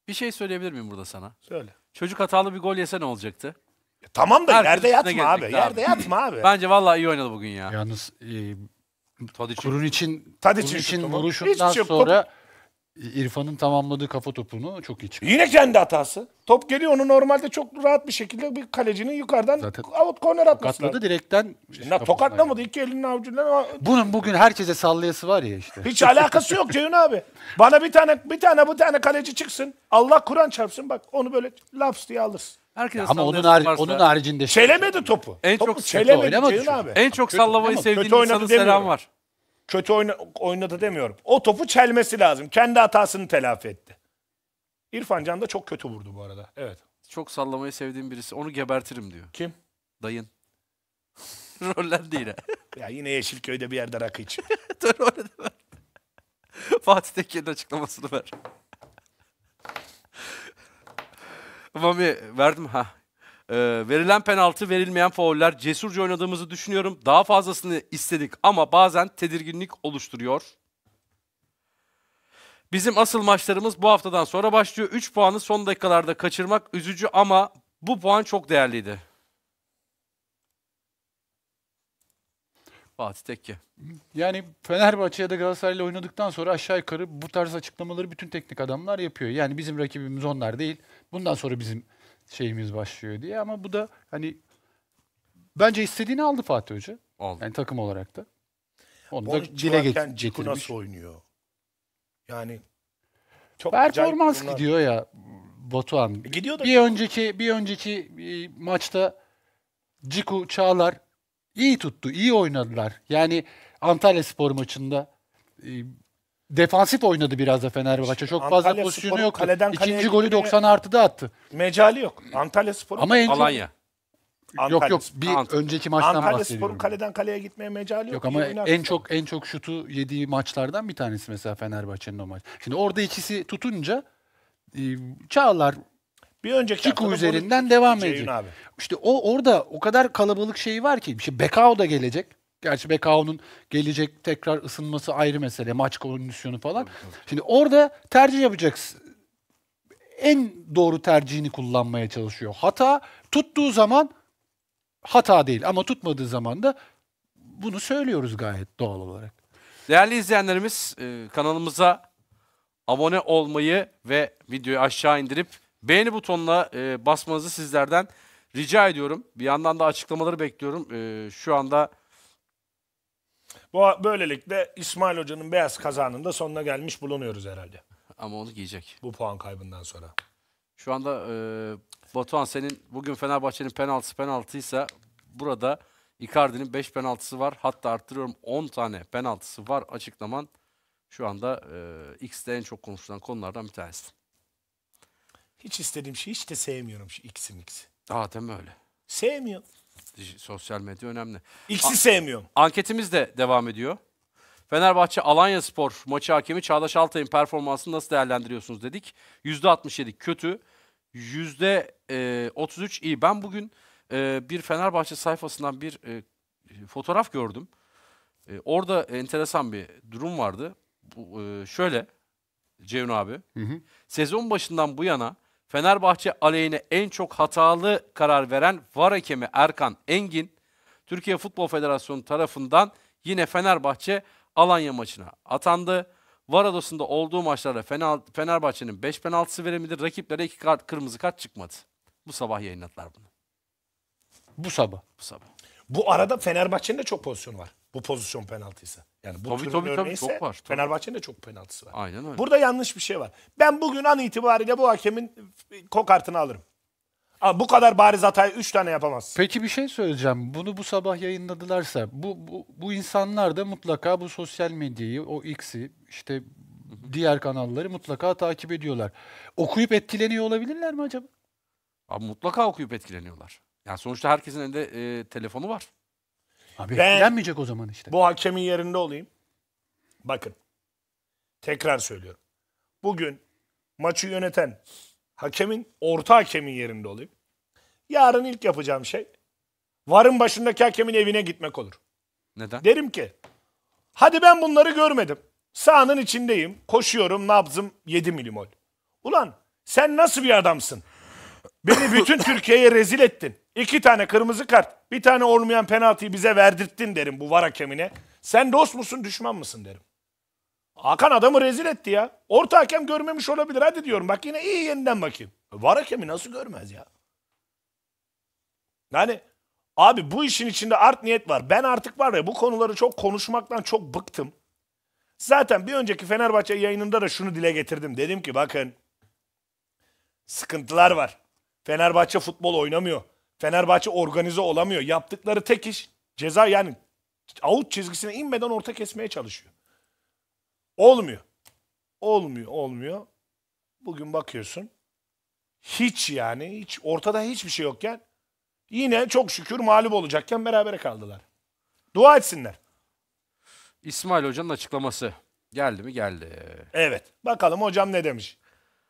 Bir şey söyleyebilir miyim burada sana? Söyle. Çocuk hatalı bir gol yese ne olacaktı? E, tamam da Her yerde yatma abi. abi. Yerde yatma abi. Bence vallahi iyi oynadı bugün ya. Yalnız e, Tadiç'in kurun için, Tadiç'in için vuruşundan şey sonra... Top İrfan'ın tamamladığı kafa topunu çok iyi çıktı. Yine kendi hatası. Top geliyor onu normalde çok rahat bir şekilde bir kalecinin yukarıdan Zaten out corner atması Tokatladı direkten. İşte tokatlamadı iki elinin avucundan. Bunun bugün herkese sallayası var ya işte. Hiç alakası yok Ceyhun abi. Bana bir tane bir tane bu tane kaleci çıksın. Allah Kur'an çarpsın bak onu böyle laps diye alırsın. Herkese ama onun, har varsa... onun haricinde. Çelemedi topu. En topu çok çelemedi Ceyhun abi. En çok sallamayı sevdiğin insanın selam var kötü oynadı demiyorum. O topu çelmesi lazım. Kendi hatasını telafi etti. İrfan Can da çok kötü vurdu bu arada. Evet. Çok sallamayı sevdiğim birisi. Onu gebertirim diyor. Kim? Dayın. [LAUGHS] Roller değil ha. [LAUGHS] ya yine Yeşilköy'de bir yerde rakı iç. [LAUGHS] Dur orada ver. Fatih Tekin'in açıklamasını ver. Mami verdim ha e, verilen penaltı, verilmeyen fauller cesurca oynadığımızı düşünüyorum. Daha fazlasını istedik ama bazen tedirginlik oluşturuyor. Bizim asıl maçlarımız bu haftadan sonra başlıyor. 3 puanı son dakikalarda kaçırmak üzücü ama bu puan çok değerliydi. Fatih Tekke. Yani Fenerbahçe ya da Galatasaray'la oynadıktan sonra aşağı yukarı bu tarz açıklamaları bütün teknik adamlar yapıyor. Yani bizim rakibimiz onlar değil. Bundan sonra bizim şeyimiz başlıyor diye ama bu da hani bence istediğini aldı Fatih Hoca. Aldı. Yani takım olarak da. Onu, da dile get- getirmiş. nasıl oynuyor? Yani çok performans gidiyor ya Batuhan. E gidiyor da bir gidiyor. önceki bir önceki e, maçta Ciku Çağlar iyi tuttu, iyi oynadılar. Yani Antalya Spor maçında e, defansif oynadı biraz da Fenerbahçe. Çok Antalya fazla pozisyonu yok. İkinci golü 90 artıda attı. Mecali yok. Antalya Spor'un Ama en çok- Alanya. Antalya- yok yok bir Antalya. önceki maçtan Antalya Spor'un kaleden kaleye gitmeye mecali yok. Yok ama en çok en çok şutu yediği maçlardan bir tanesi mesela Fenerbahçe'nin o maç. Şimdi orada ikisi tutunca e, Çağlar bir önceki Çiko haftada üzerinden devam Ceyhun edecek. Abi. İşte o orada o kadar kalabalık şey var ki. Şimdi şey Bekao da gelecek. Gerçi Bekao'nun gelecek tekrar ısınması ayrı mesele. Maç kondisyonu falan. Tabii, tabii. Şimdi orada tercih yapacaksın. En doğru tercihini kullanmaya çalışıyor. Hata tuttuğu zaman hata değil ama tutmadığı zaman da bunu söylüyoruz gayet doğal olarak. Değerli izleyenlerimiz e, kanalımıza abone olmayı ve videoyu aşağı indirip beğeni butonuna e, basmanızı sizlerden rica ediyorum. Bir yandan da açıklamaları bekliyorum. E, şu anda bu böylelikle İsmail Hoca'nın beyaz kazanının da sonuna gelmiş bulunuyoruz herhalde. Ama onu giyecek. Bu puan kaybından sonra. Şu anda e, Batuhan senin bugün Fenerbahçe'nin penaltısı penaltıysa burada Icardi'nin 5 penaltısı var. Hatta arttırıyorum 10 tane penaltısı var. Açıklaman şu anda e, X'de en çok konuşulan konulardan bir tanesi. Hiç istediğim şey hiç de sevmiyorum şu X'in X'i. Zaten öyle. Sevmiyorum. Sosyal medya önemli. X'i sevmiyorum. Anketimiz de devam ediyor. Fenerbahçe Alanya Spor maçı hakemi Çağdaş Altay'ın performansını nasıl değerlendiriyorsunuz dedik. %67 kötü, %33 e, iyi. Ben bugün e, bir Fenerbahçe sayfasından bir e, fotoğraf gördüm. Orada enteresan bir durum vardı. Şöyle Ceyhun abi, hı hı. sezon başından bu yana Fenerbahçe aleyhine en çok hatalı karar veren VAR hakemi Erkan Engin, Türkiye Futbol Federasyonu tarafından yine Fenerbahçe Alanya maçına atandı. VAR adasında olduğu maçlarda Fenerbahçe'nin 5 penaltısı verilmedi. Rakiplere 2 kart, kırmızı kart çıkmadı. Bu sabah yayınladılar bunu. Bu sabah. Bu sabah. Bu arada Fenerbahçe'nin de çok pozisyonu var. Bu pozisyon penaltıysa. Yani bu tabii, türün tabii, örneğiyse tabii, çok var, Fenerbahçe'nin de çok penaltısı var. Aynen öyle. Burada yanlış bir şey var. Ben bugün an itibariyle bu hakemin kokartını alırım. Ama bu kadar bariz hatayı 3 tane yapamaz. Peki bir şey söyleyeceğim. Bunu bu sabah yayınladılarsa bu, bu, bu insanlar da mutlaka bu sosyal medyayı, o X'i işte diğer kanalları mutlaka takip ediyorlar. Okuyup etkileniyor olabilirler mi acaba? Abi mutlaka okuyup etkileniyorlar. Yani sonuçta herkesin elinde e, telefonu var. Abi etkilenmeyecek o zaman işte. Bu hakemin yerinde olayım. Bakın. Tekrar söylüyorum. Bugün maçı yöneten hakemin, orta hakemin yerinde olayım. Yarın ilk yapacağım şey varın başındaki hakemin evine gitmek olur. Neden? Derim ki hadi ben bunları görmedim. Sahanın içindeyim. Koşuyorum. Nabzım 7 milimol. Ulan sen nasıl bir adamsın? Beni bütün [LAUGHS] Türkiye'ye rezil ettin. İki tane kırmızı kart, bir tane olmayan penaltıyı bize verdirttin derim bu var hakemine. Sen dost musun, düşman mısın derim. Hakan adamı rezil etti ya. Orta hakem görmemiş olabilir. Hadi diyorum bak yine iyi yeniden bakayım. Var hakemi nasıl görmez ya? Yani abi bu işin içinde art niyet var. Ben artık var ya bu konuları çok konuşmaktan çok bıktım. Zaten bir önceki Fenerbahçe yayınında da şunu dile getirdim. Dedim ki bakın sıkıntılar var. Fenerbahçe futbol oynamıyor. Fenerbahçe organize olamıyor. Yaptıkları tek iş ceza yani avut çizgisine inmeden orta kesmeye çalışıyor. Olmuyor. Olmuyor, olmuyor. Bugün bakıyorsun. Hiç yani hiç ortada hiçbir şey yokken yine çok şükür mağlup olacakken berabere kaldılar. Dua etsinler. İsmail Hoca'nın açıklaması geldi mi? Geldi. Evet. Bakalım hocam ne demiş.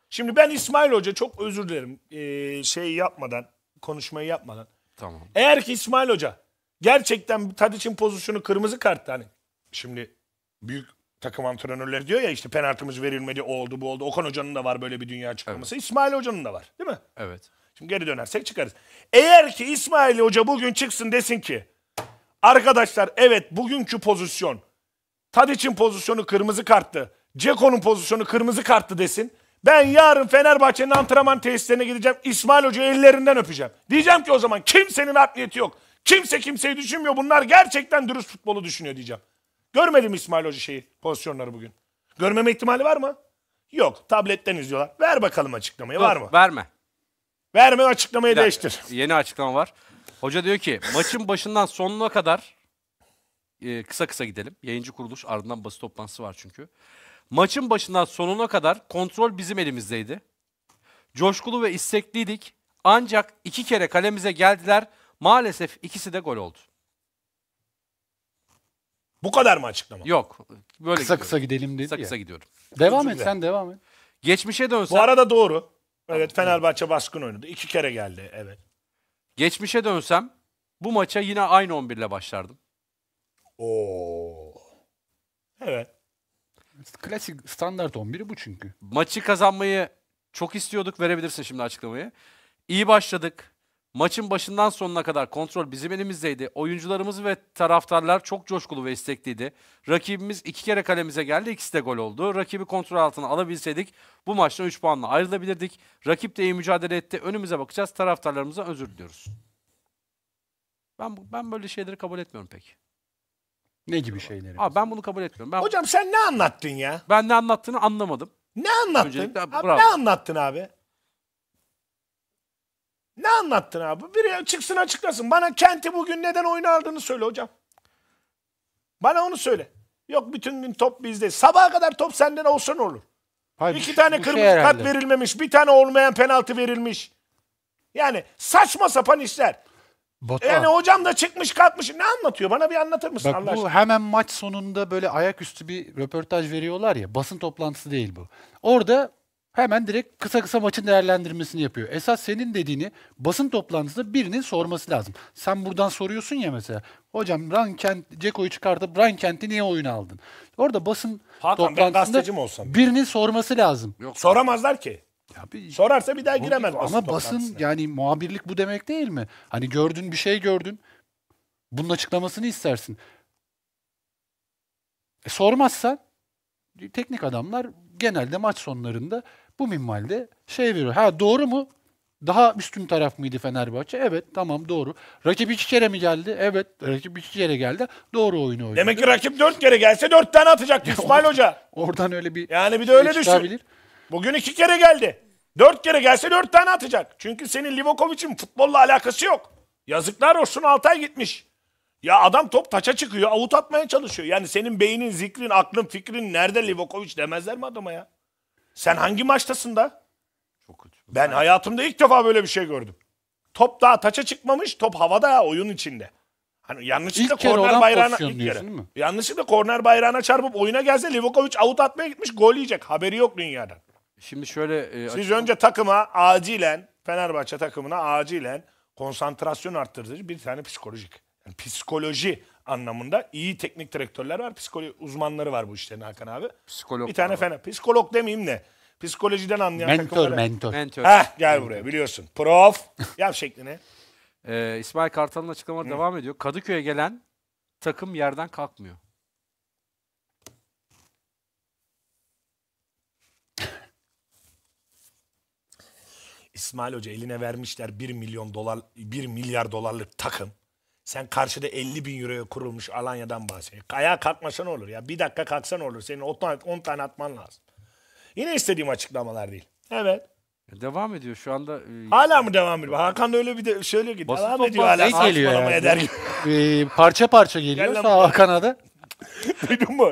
Şimdi ben İsmail Hoca çok özür dilerim. Ee, şey yapmadan konuşmayı yapmadan. Tamam. Eğer ki İsmail Hoca gerçekten Tadiç'in pozisyonu kırmızı karttı hani. Şimdi büyük takım antrenörleri diyor ya işte penaltımız verilmedi o oldu bu oldu. Okan Hoca'nın da var böyle bir dünya çıkması Evet. İsmail Hoca'nın da var değil mi? Evet. Şimdi geri dönersek çıkarız. Eğer ki İsmail Hoca bugün çıksın desin ki arkadaşlar evet bugünkü pozisyon Tadiç'in pozisyonu kırmızı karttı. Ceko'nun pozisyonu kırmızı karttı desin. Ben yarın Fenerbahçe'nin antrenman tesislerine gideceğim. İsmail Hoca ellerinden öpeceğim. Diyeceğim ki o zaman kimsenin akliyeti yok. Kimse kimseyi düşünmüyor. Bunlar gerçekten dürüst futbolu düşünüyor diyeceğim. Görmedim İsmail Hoca şeyi, pozisyonları bugün. Görmeme ihtimali var mı? Yok. Tabletten izliyorlar. Ver bakalım açıklamayı. Dur, var mı? Verme. Verme açıklamayı dakika, değiştir. Yeni açıklama var. Hoca diyor ki [LAUGHS] maçın başından sonuna kadar e, kısa kısa gidelim. Yayıncı kuruluş ardından basın toplantısı var çünkü. Maçın başından sonuna kadar kontrol bizim elimizdeydi. Coşkulu ve istekliydik. Ancak iki kere kalemize geldiler. Maalesef ikisi de gol oldu. Bu kadar mı açıklama? Yok. Böyle Kısa gidiyorum. kısa gidelim dedi Kısa ya. kısa gidiyorum. Devam et sen devam et. Geçmişe dönsen, Bu arada doğru. Evet Fenerbahçe baskın oynadı. İki kere geldi evet. geçmişe dönsem bu maça yine aynı 11 ile başlardım. Oo. Evet. Klasik standart 11'i bu çünkü. Maçı kazanmayı çok istiyorduk. Verebilirsin şimdi açıklamayı. İyi başladık. Maçın başından sonuna kadar kontrol bizim elimizdeydi. Oyuncularımız ve taraftarlar çok coşkulu ve istekliydi. Rakibimiz iki kere kalemize geldi, ikisi de gol oldu. Rakibi kontrol altına alabilseydik bu maçta 3 puanla ayrılabilirdik. Rakip de iyi mücadele etti. Önümüze bakacağız. Taraftarlarımıza özür diliyoruz. Ben ben böyle şeyleri kabul etmiyorum pek. Ne gibi şeyleri? Abi ben bunu kabul etmiyorum. Ben, Hocam sen ne anlattın ya? ben ne anlattığını anlamadım. Ne anlattın? Öncelikle Abi, ne anlattın abi? Ne anlattın abi? Biri çıksın açıklasın. Bana Kent'i bugün neden oyuna aldığını söyle hocam. Bana onu söyle. Yok bütün gün top bizde. Sabaha kadar top senden olsa ne olur? Hayır, İki tane bu şey kırmızı kart verilmemiş. Bir tane olmayan penaltı verilmiş. Yani saçma sapan işler. Batuhan. Yani hocam da çıkmış kalkmış ne anlatıyor? Bana bir anlatır mısın Bak, Allah aşkına? Bu hemen maç sonunda böyle ayaküstü bir röportaj veriyorlar ya. Basın toplantısı değil bu. Orada hemen direkt kısa kısa maçın değerlendirmesini yapıyor. Esas senin dediğini basın toplantısında birinin sorması lazım. Sen buradan soruyorsun ya mesela. Hocam Rankent, Ceko'yu çıkartıp Rankent'i niye oyuna aldın? Orada basın Hakan, toplantısında ben olsam. birinin sorması lazım. Yok, Soramazlar ki. Ya bir, Sorarsa bir daha giremez. ama basın yani muhabirlik bu demek değil mi? Hani gördün bir şey gördün. Bunun açıklamasını istersin. E, sormazsan teknik adamlar genelde maç sonlarında bu minvalde şey veriyor. Ha doğru mu? Daha üstün taraf mıydı Fenerbahçe? Evet tamam doğru. Rakip iki kere mi geldi? Evet rakip iki kere geldi. Doğru oyunu oynadı. Demek ki rakip dört kere gelse dört tane atacaktı [LAUGHS] İsmail Hoca. Oradan öyle bir Yani bir de öyle düşün. Bugün iki kere geldi. Dört kere gelse dört tane atacak. Çünkü senin Livakovic'in futbolla alakası yok. Yazıklar olsun Altay gitmiş. Ya adam top taça çıkıyor, avut atmaya çalışıyor. Yani senin beynin, zikrin, aklın, fikrin nerede Livakovic demezler mi adama ya? Sen hangi maçtasın da? Çok kötü. Ben hayatımda ilk defa böyle bir şey gördüm. Top daha taça çıkmamış, top havada ya, oyun içinde. Hani yanlışlıkla ilk korner bayrağına ilk kere. Yanlışlıkla korner bayrağına çarpıp oyuna gelse Livakovic avut atmaya gitmiş, gol yiyecek. Haberi yok dünyadan. Şimdi şöyle... E, Siz açık... önce takıma acilen, Fenerbahçe takımına acilen konsantrasyon arttırıcı bir tane psikolojik. Yani psikoloji anlamında iyi teknik direktörler var. Psikoloji uzmanları var bu işlerin Hakan abi. Psikolog. Bir tane fena. Psikolog demeyeyim ne? Psikolojiden anlayan mentor, takımlara. Mentor, mentor. Heh, gel mentor. buraya biliyorsun. Prof. [LAUGHS] yap şeklini. Ee, İsmail Kartal'ın açıklamaları devam ediyor. Kadıköy'e gelen takım yerden kalkmıyor. İsmail Hoca eline vermişler 1 milyon dolar 1 milyar dolarlık takım. Sen karşıda 50 bin euroya kurulmuş Alanya'dan bahsediyorsun. Kaya kalkmasan olur ya. Bir dakika kalksan olur. Senin 10 tane, 10 tane atman lazım. Yine istediğim açıklamalar değil. Evet. E, devam ediyor şu anda. E, hala mı devam ediyor? Hakan öyle bir de şöyle gidiyor. Devam ediyor hala. Şey geliyor yani. eder gibi. E, parça parça geliyor Gel Hakan'a da. [LAUGHS] Duydun mu?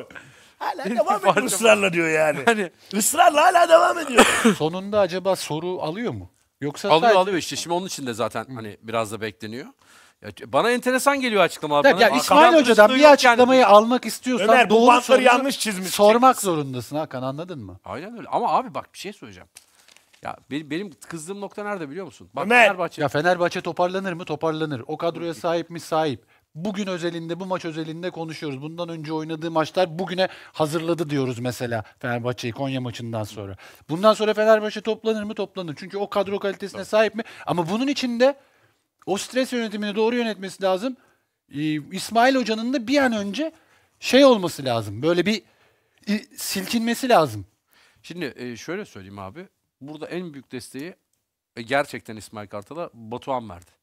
Hala devam ediyor ısrarla diyor yani. yani. Israrla hala devam ediyor. Sonunda acaba soru alıyor mu? Yoksa Alıyor sadece... alıyor işte. Şimdi onun için de zaten Hı. hani biraz da bekleniyor. Ya, bana enteresan geliyor açıklamalar. Ya, ya İsmail Hoca'dan bir açıklamayı yani. almak istiyorsan Ömer, doğru bu soruyu yanlış çizmiş. Sormak çekmiş. zorundasın Hakan anladın mı? Aynen öyle. Ama abi bak bir şey söyleyeceğim. Ya benim, benim kızdığım nokta nerede biliyor musun? Bak Ömer. Fenerbahçe. Ya Fenerbahçe toparlanır mı? Toparlanır. O kadroya sahip mi? Sahip bugün özelinde, bu maç özelinde konuşuyoruz. Bundan önce oynadığı maçlar bugüne hazırladı diyoruz mesela Fenerbahçe'yi Konya maçından sonra. Bundan sonra Fenerbahçe toplanır mı? Toplanır. Çünkü o kadro kalitesine sahip mi? Ama bunun içinde o stres yönetimini doğru yönetmesi lazım. Ee, İsmail Hoca'nın da bir an önce şey olması lazım. Böyle bir e, silkinmesi lazım. Şimdi e, şöyle söyleyeyim abi. Burada en büyük desteği e, gerçekten İsmail Kartal'a Batuhan verdi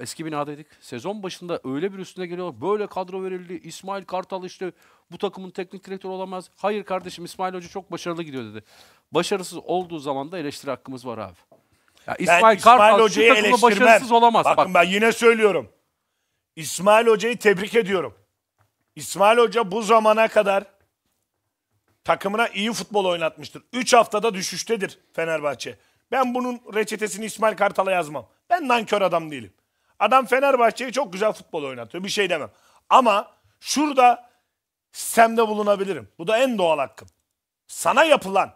eski binadaydık. Sezon başında öyle bir üstüne geliyor. Böyle kadro verildi. İsmail Kartal işte bu takımın teknik direktörü olamaz. Hayır kardeşim İsmail Hoca çok başarılı gidiyor dedi. Başarısız olduğu zaman da eleştiri hakkımız var abi. Ya İsmail, ben İsmail Kartal Hoca'yı şu takımda başarısız olamaz. Bakın Bak. ben yine söylüyorum. İsmail Hoca'yı tebrik ediyorum. İsmail Hoca bu zamana kadar takımına iyi futbol oynatmıştır. 3 haftada düşüştedir Fenerbahçe. Ben bunun reçetesini İsmail Kartal'a yazmam. Ben nankör adam değilim. Adam Fenerbahçe'yi çok güzel futbol oynatıyor. Bir şey demem. Ama şurada sistemde bulunabilirim. Bu da en doğal hakkım. Sana yapılan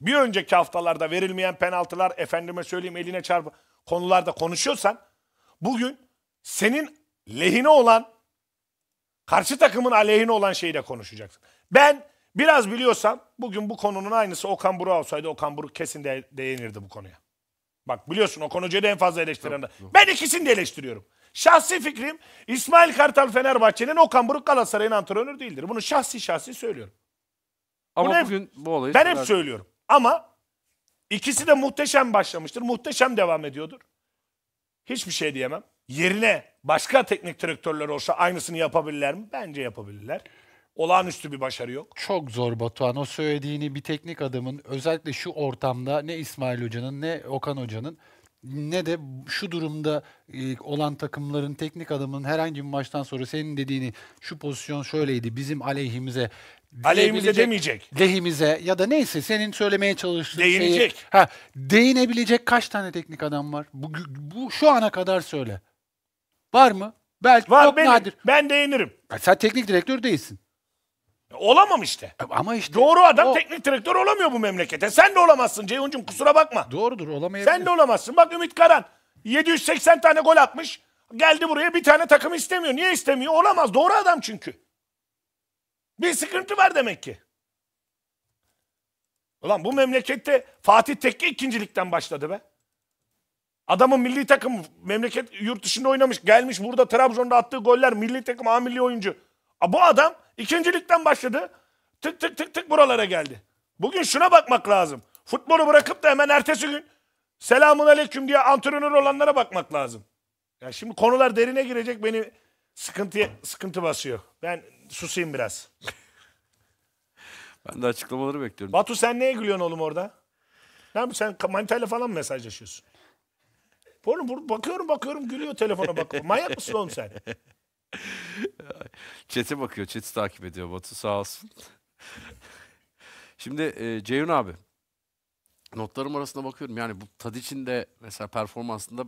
bir önceki haftalarda verilmeyen penaltılar efendime söyleyeyim eline çarpı konularda konuşuyorsan bugün senin lehine olan karşı takımın aleyhine olan şeyi de konuşacaksın. Ben biraz biliyorsam bugün bu konunun aynısı Okan Buruk olsaydı Okan Buruk kesin de değinirdi bu konuya. Bak biliyorsun o Hoca'yı da en fazla eleştiren. de. Ben ikisini de eleştiriyorum. Şahsi fikrim İsmail Kartal Fenerbahçe'nin Okan Buruk Galatasaray'ın antrenörü değildir. Bunu şahsi şahsi söylüyorum. Ama Bunu hep- bu olayı... Ben hep söylüyorum. Ama ikisi de muhteşem başlamıştır. Muhteşem devam ediyordur. Hiçbir şey diyemem. Yerine başka teknik direktörler olsa aynısını yapabilirler mi? Bence yapabilirler olağanüstü bir başarı yok. Çok zor Batuhan. O söylediğini bir teknik adamın özellikle şu ortamda ne İsmail Hoca'nın ne Okan Hoca'nın ne de şu durumda e, olan takımların teknik adamının herhangi bir maçtan sonra senin dediğini şu pozisyon şöyleydi bizim aleyhimize aleyhimize demeyecek. Lehimize ya da neyse senin söylemeye çalıştığın Değinecek. Şeyi, ha, değinebilecek kaç tane teknik adam var? Bu, bu şu ana kadar söyle. Var mı? Belki var, çok benim. nadir. Ben değinirim. Ya sen teknik direktör değilsin. Olamam işte. E, ama işte. Doğru adam o... teknik direktör olamıyor bu memlekete. Sen de olamazsın Ceyhun'cum kusura bakma. Doğrudur olamayabilir. Sen de olamazsın. Bak Ümit Karan 780 tane gol atmış. Geldi buraya bir tane takım istemiyor. Niye istemiyor? Olamaz. Doğru adam çünkü. Bir sıkıntı var demek ki. Ulan bu memlekette Fatih Tekke ikincilikten başladı be. Adamın milli takım memleket yurt dışında oynamış. Gelmiş burada Trabzon'da attığı goller milli takım A milli oyuncu. A, bu adam İkincilikten başladı. Tık tık tık tık buralara geldi. Bugün şuna bakmak lazım. Futbolu bırakıp da hemen ertesi gün selamun aleyküm diye antrenör olanlara bakmak lazım. Ya şimdi konular derine girecek beni sıkıntıya sıkıntı basıyor. Ben susayım biraz. ben de açıklamaları bekliyorum. Batu sen neye gülüyorsun oğlum orada? Ne yapıyorsun sen manitayla falan mı mesajlaşıyorsun? Oğlum bakıyorum bakıyorum gülüyor telefona bak. Manyak mısın oğlum sen? Çete bakıyor, çeti takip ediyor Batu sağ olsun. Şimdi e, Ceyhun abi, notlarım arasında bakıyorum. Yani bu Tadic'in de mesela performansında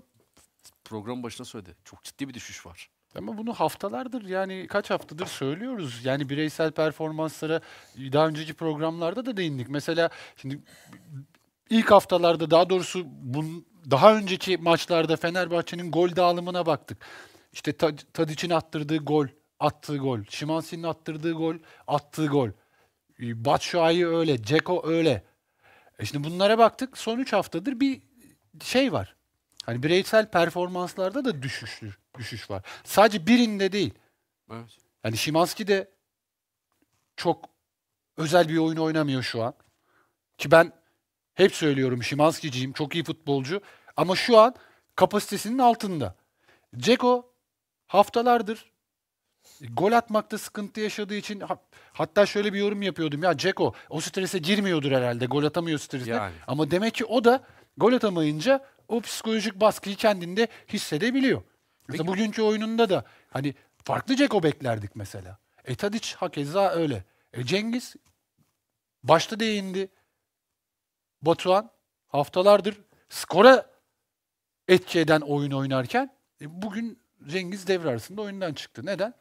program başına söyledi. Çok ciddi bir düşüş var. Ama bunu haftalardır yani kaç haftadır söylüyoruz. Yani bireysel performanslara daha önceki programlarda da değindik. Mesela şimdi ilk haftalarda daha doğrusu bun, daha önceki maçlarda Fenerbahçe'nin gol dağılımına baktık. İşte Tadic'in attırdığı gol, attığı gol. Şimanski'nin attırdığı gol, attığı gol. E, Batshuayi öyle, Ceko öyle. E şimdi bunlara baktık. Son 3 haftadır bir şey var. Hani bireysel performanslarda da düşüş, düşüş var. Sadece birinde değil. Evet. Yani Şimanski de çok özel bir oyun oynamıyor şu an. Ki ben hep söylüyorum Şimanskiciyim. Çok iyi futbolcu. Ama şu an kapasitesinin altında. Ceko haftalardır gol atmakta sıkıntı yaşadığı için hatta şöyle bir yorum yapıyordum. Ya Ceko o strese girmiyordur herhalde. Gol atamıyor stresine. Yani. Ama demek ki o da gol atamayınca o psikolojik baskıyı kendinde hissedebiliyor. Mesela bugünkü oyununda da hani farklı Ceko beklerdik mesela. E Tadic hakeza öyle. E Cengiz başta değindi. Batuhan haftalardır skora etki eden oyun oynarken e bugün Cengiz devre arasında oyundan çıktı. Neden?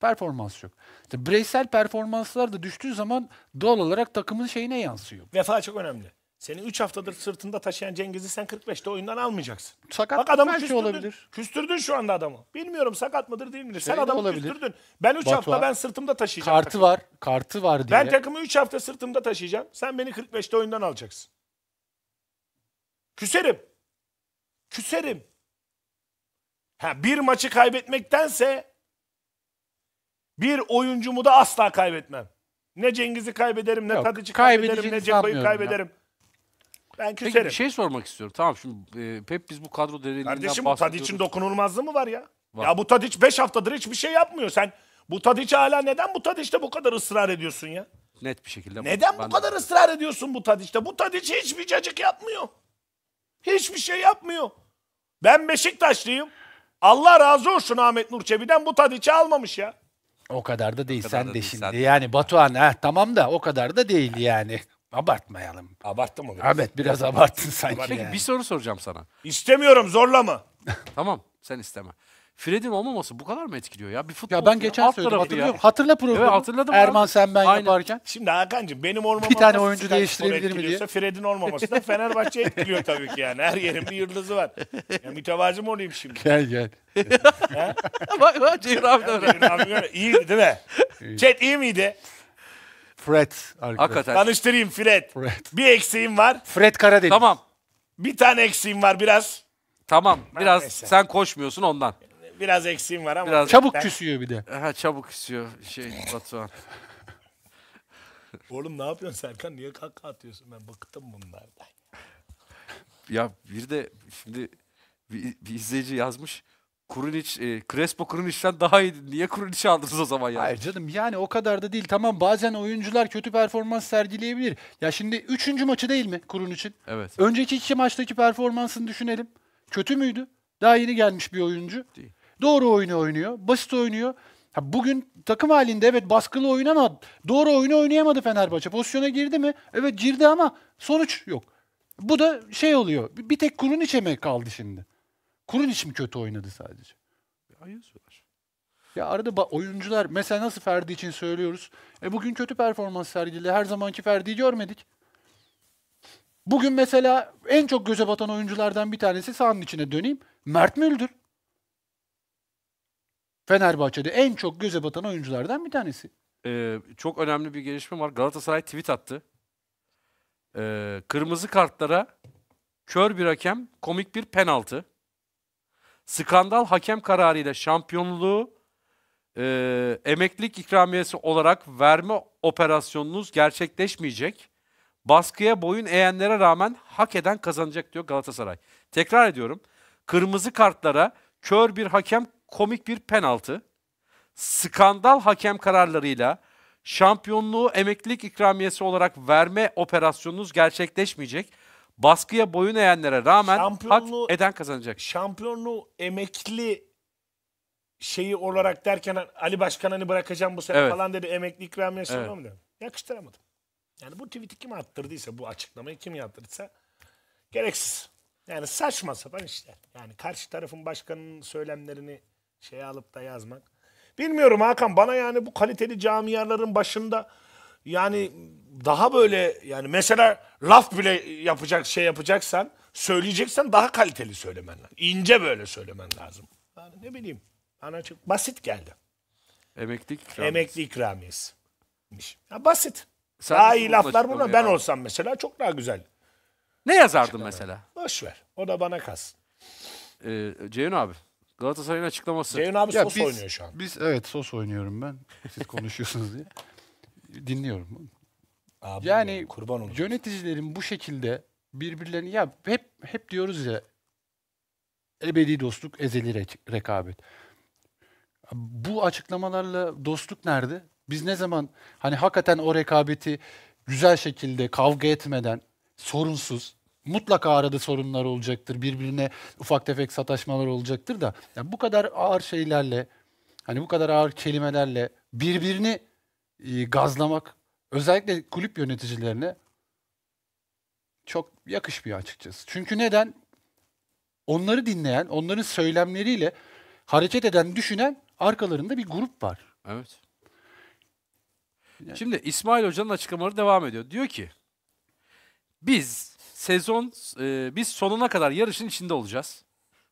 Performans yok. İşte bireysel performanslar da düştüğü zaman doğal olarak takımın şeyine yansıyor. Vefa çok önemli. Seni 3 haftadır sırtında taşıyan Cengiz'i sen 45'te oyundan almayacaksın. Sakat Bak adamı her şey olabilir. Küstürdün şu anda adamı. Bilmiyorum sakat mıdır değil midir. Şey sen adamı olabilir. küstürdün. Ben 3 hafta ben sırtımda taşıyacağım. Kartı takımı. var. Kartı var diye. Ben takımı 3 hafta sırtımda taşıyacağım. Sen beni 45'te oyundan alacaksın. Küserim. Küserim. Ha, bir maçı kaybetmektense bir oyuncumu da asla kaybetmem. Ne Cengiz'i kaybederim, ne Tadiç'i kaybederim, ne Cepha'yı kaybederim. Ben küserim. Peki bir şey sormak istiyorum. Tamam şimdi e, hep biz bu kadro derinliğinden Kardeşim bu Tadiç'in dokunulmazlığı mı var ya? Var. Ya bu Tadiç 5 haftadır hiçbir şey yapmıyor. Sen bu Tadiç'e hala neden bu Tadiç'te bu kadar ısrar ediyorsun ya? Net bir şekilde. Neden bu kadar de... ısrar ediyorsun bu Tadiç'te? Bu Tadiç hiçbir cacık yapmıyor. Hiçbir şey yapmıyor. Ben Beşiktaşlıyım. Allah razı olsun Ahmet Nur Çebi'den bu Tadiç'i almamış ya. O kadar da değil kadar sen da de değil, şimdi. sen de. Yani Batuhan ha, tamam da o kadar da değil yani. Abartmayalım. Abarttı mı biraz? biraz abarttın sanki Peki yani. bir soru soracağım sana. İstemiyorum zorlama. tamam sen isteme. Fred'in olmaması bu kadar mı etkiliyor ya? Bir futbol ya ben geçen söyledim hatırlıyorum. Ya. Hatırla programı. Evet, hatırladım Erman abi. sen ben Aynen. yaparken. Şimdi Hakan'cığım benim olmaması bir tane oyuncu değiştirebilir mi diye. Fred'in olmaması da Fenerbahçe etkiliyor tabii ki yani. Her yerin bir yıldızı var. Ya mı olayım şimdi. Gel gel. [LAUGHS] bak bak Ceyhun abi de İyiydi değil mi? İyi. Chat iyi miydi? Fred arkadaş. Hakikaten. Tanıştırayım Fred. Fred. Bir eksiğim var. Fred Karadeniz. Tamam. Bir tane eksiğim var biraz. Tamam. Biraz sen koşmuyorsun ondan. Biraz eksiğim var ama. Biraz Çabuk ben... küsüyor bir de. Ha, çabuk küsüyor şey Batuhan. [LAUGHS] Oğlum ne yapıyorsun Serkan? Niye kaka atıyorsun? Ben bıktım bunlardan. Ya bir de şimdi bir, bir izleyici yazmış. Kurunic, e, Crespo Kurinic'ten daha iyi. Niye Kurinic'i aldınız o zaman yani? Hayır canım yani o kadar da değil. Tamam bazen oyuncular kötü performans sergileyebilir. Ya şimdi üçüncü maçı değil mi Kurinic'in? Evet. Önceki iki maçtaki performansını düşünelim. Kötü müydü? Daha yeni gelmiş bir oyuncu. Değil. Doğru oyunu oynuyor, basit oynuyor. Ha bugün takım halinde evet baskılı oyun ama doğru oyunu oynayamadı Fenerbahçe. Pozisyona girdi mi? Evet girdi ama sonuç yok. Bu da şey oluyor. Bir tek kurun içeme kaldı şimdi. Kurun iç mi kötü oynadı sadece? Hayır Ya arada oyuncular mesela nasıl Ferdi için söylüyoruz. E bugün kötü performans sergiledi. Her zamanki Ferdi'yi görmedik. Bugün mesela en çok göze batan oyunculardan bir tanesi sahanın içine döneyim. Mert Müldür. Fenerbahçe'de en çok göze batan oyunculardan bir tanesi. Ee, çok önemli bir gelişme var. Galatasaray tweet attı. Ee, kırmızı kartlara kör bir hakem, komik bir penaltı. Skandal hakem kararıyla şampiyonluğu e, emeklilik ikramiyesi olarak verme operasyonunuz gerçekleşmeyecek. Baskıya boyun eğenlere rağmen hak eden kazanacak diyor Galatasaray. Tekrar ediyorum. Kırmızı kartlara kör bir hakem komik bir penaltı, skandal hakem kararlarıyla şampiyonluğu emeklilik ikramiyesi olarak verme operasyonunuz gerçekleşmeyecek. Baskıya boyun eğenlere rağmen hak eden kazanacak. Şampiyonluğu emekli şeyi olarak derken Ali Başkan hani bırakacağım bu sene evet. falan dedi emekli ikramiyesi evet. mı Yakıştıramadım. Yani bu tweet'i kim attırdıysa bu açıklamayı kim yaptırdıysa gereksiz. Yani saçma sapan işler. Yani karşı tarafın başkanının söylemlerini şey alıp da yazmak. Bilmiyorum Hakan bana yani bu kaliteli camiaların başında yani daha böyle yani mesela laf bile yapacak şey yapacaksan söyleyeceksen daha kaliteli söylemen lazım. İnce böyle söylemen lazım. Yani ne bileyim bana çok basit geldi. Emekli ikramiyesi. Emekli ikramiyesi. Ya basit. Sen daha iyi laflar buna ben olsam mesela çok daha güzel. Ne yazardın Başka mesela? Boş ver. O da bana kalsın. Ee, Ceyhun abi. Galatasaray'ın açıklaması. Ceyhun abi Ya sos biz- oynuyor şu an. Biz evet sos oynuyorum ben. Siz konuşuyorsunuz diye. [LAUGHS] Dinliyorum. Abi Yani ya, kurban olur. Yöneticilerin bu şekilde birbirlerini ya hep hep diyoruz ya ebedi dostluk, ezeli re- rekabet. Bu açıklamalarla dostluk nerede? Biz ne zaman hani hakikaten o rekabeti güzel şekilde kavga etmeden sorunsuz mutlaka arada sorunlar olacaktır. Birbirine ufak tefek sataşmalar olacaktır da yani bu kadar ağır şeylerle hani bu kadar ağır kelimelerle birbirini e, gazlamak özellikle kulüp yöneticilerine çok yakışmıyor açıkçası. Çünkü neden? Onları dinleyen, onların söylemleriyle hareket eden, düşünen arkalarında bir grup var. Evet. Yani. Şimdi İsmail Hoca'nın açıklamaları devam ediyor. Diyor ki biz sezon e, biz sonuna kadar yarışın içinde olacağız.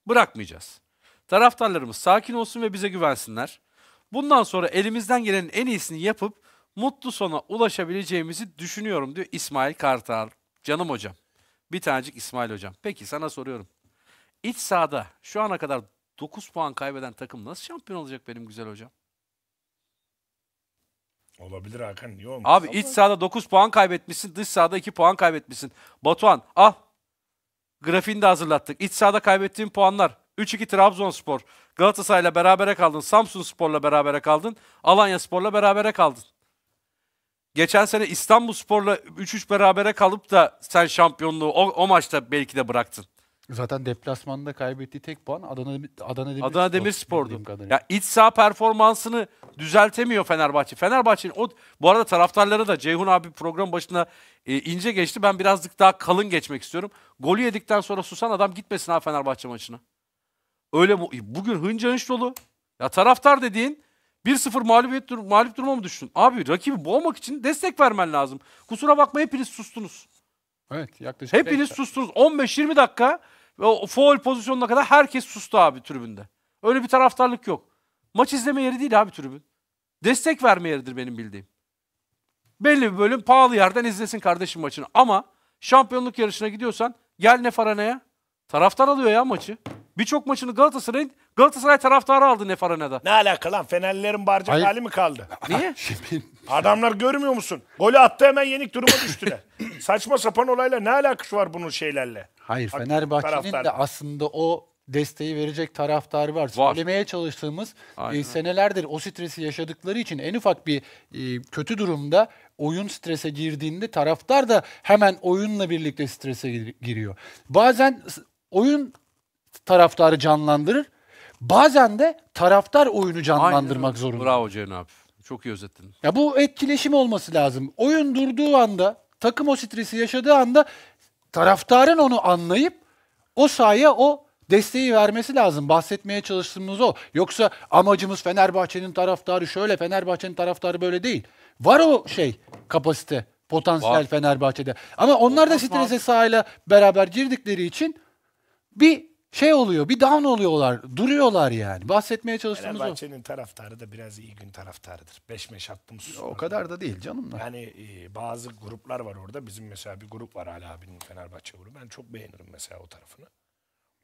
Bırakmayacağız. Taraftarlarımız sakin olsun ve bize güvensinler. Bundan sonra elimizden gelenin en iyisini yapıp mutlu sona ulaşabileceğimizi düşünüyorum diyor İsmail Kartal. Canım hocam. Bir tanecik İsmail hocam. Peki sana soruyorum. İç sahada şu ana kadar 9 puan kaybeden takım nasıl şampiyon olacak benim güzel hocam? Olabilir Hakan. Niye olmaz? Abi iç sahada 9 puan kaybetmişsin. Dış sahada 2 puan kaybetmişsin. Batuhan al. Grafiğini de hazırlattık. İç sahada kaybettiğin puanlar. 3-2 Trabzonspor. Galatasaray'la berabere kaldın. Samsun Spor'la berabere kaldın. Alanya Spor'la berabere kaldın. Geçen sene İstanbul Spor'la 3-3 berabere kalıp da sen şampiyonluğu o, o maçta belki de bıraktın. Zaten deplasmanda kaybettiği tek puan Adana Adana Demirspor. Adana Demirspor'du. Ya iç saha performansını düzeltemiyor Fenerbahçe. Fenerbahçe'nin o bu arada taraftarlara da Ceyhun abi program başına e, ince geçti. Ben birazcık daha kalın geçmek istiyorum. Golü yedikten sonra susan adam gitmesin ha Fenerbahçe maçına. Öyle e, bugün hınca hınç dolu. Ya taraftar dediğin 1-0 mağlubiyet dur mağlup duruma mı düştün? Abi rakibi boğmak için destek vermen lazım. Kusura bakma hepiniz sustunuz. Evet yaklaşık. Hepiniz sustunuz. 15-20 dakika ve o foul pozisyonuna kadar herkes sustu abi tribünde. Öyle bir taraftarlık yok. Maç izleme yeri değil abi tribün. Destek verme yeridir benim bildiğim. Belli bir bölüm pahalı yerden izlesin kardeşim maçını. Ama şampiyonluk yarışına gidiyorsan gel Nefarana'ya. Taraftar alıyor ya maçı. Birçok maçını Galatasaray Galatasaray taraftarı aldı Nefarana'da. Ne alaka lan? Fenerlilerin barca hali mi kaldı? [LAUGHS] Niye? [LAUGHS] Adamlar görmüyor musun? Golü attı hemen yenik duruma düştüler. [CLEARS THROAT] Saçma sapan olayla ne alakası var bunun şeylerle? Hayır Fenerbahçe'nin de aslında o desteği verecek taraftarı var. var. Söylemeye çalıştığımız e, senelerdir o stresi yaşadıkları için en ufak bir e, kötü durumda oyun strese girdiğinde taraftar da hemen oyunla birlikte strese gir- giriyor. Bazen oyun taraftarı canlandırır. Bazen de taraftar oyunu canlandırmak Aynen. zorunda. Bravo Cenab. Çok iyi özetledin. Ya bu etkileşim olması lazım. Oyun durduğu anda, takım o stresi yaşadığı anda taraftarın onu anlayıp o sahaya o desteği vermesi lazım. Bahsetmeye çalıştığımız o. Yoksa amacımız Fenerbahçe'nin taraftarı şöyle, Fenerbahçe'nin taraftarı böyle değil. Var o şey, kapasite, potansiyel Var. Fenerbahçe'de. Ama onlar da strese sahayla beraber girdikleri için bir şey oluyor, bir down oluyorlar, duruyorlar yani. Bahsetmeye çalıştığımız Fenerbahçe'nin o. taraftarı da biraz iyi gün taraftarıdır. Beş meş attım. O kadar da değil canım. Yani e, bazı gruplar var orada. Bizim mesela bir grup var Ali abinin Fenerbahçe grubu. Ben çok beğenirim mesela o tarafını.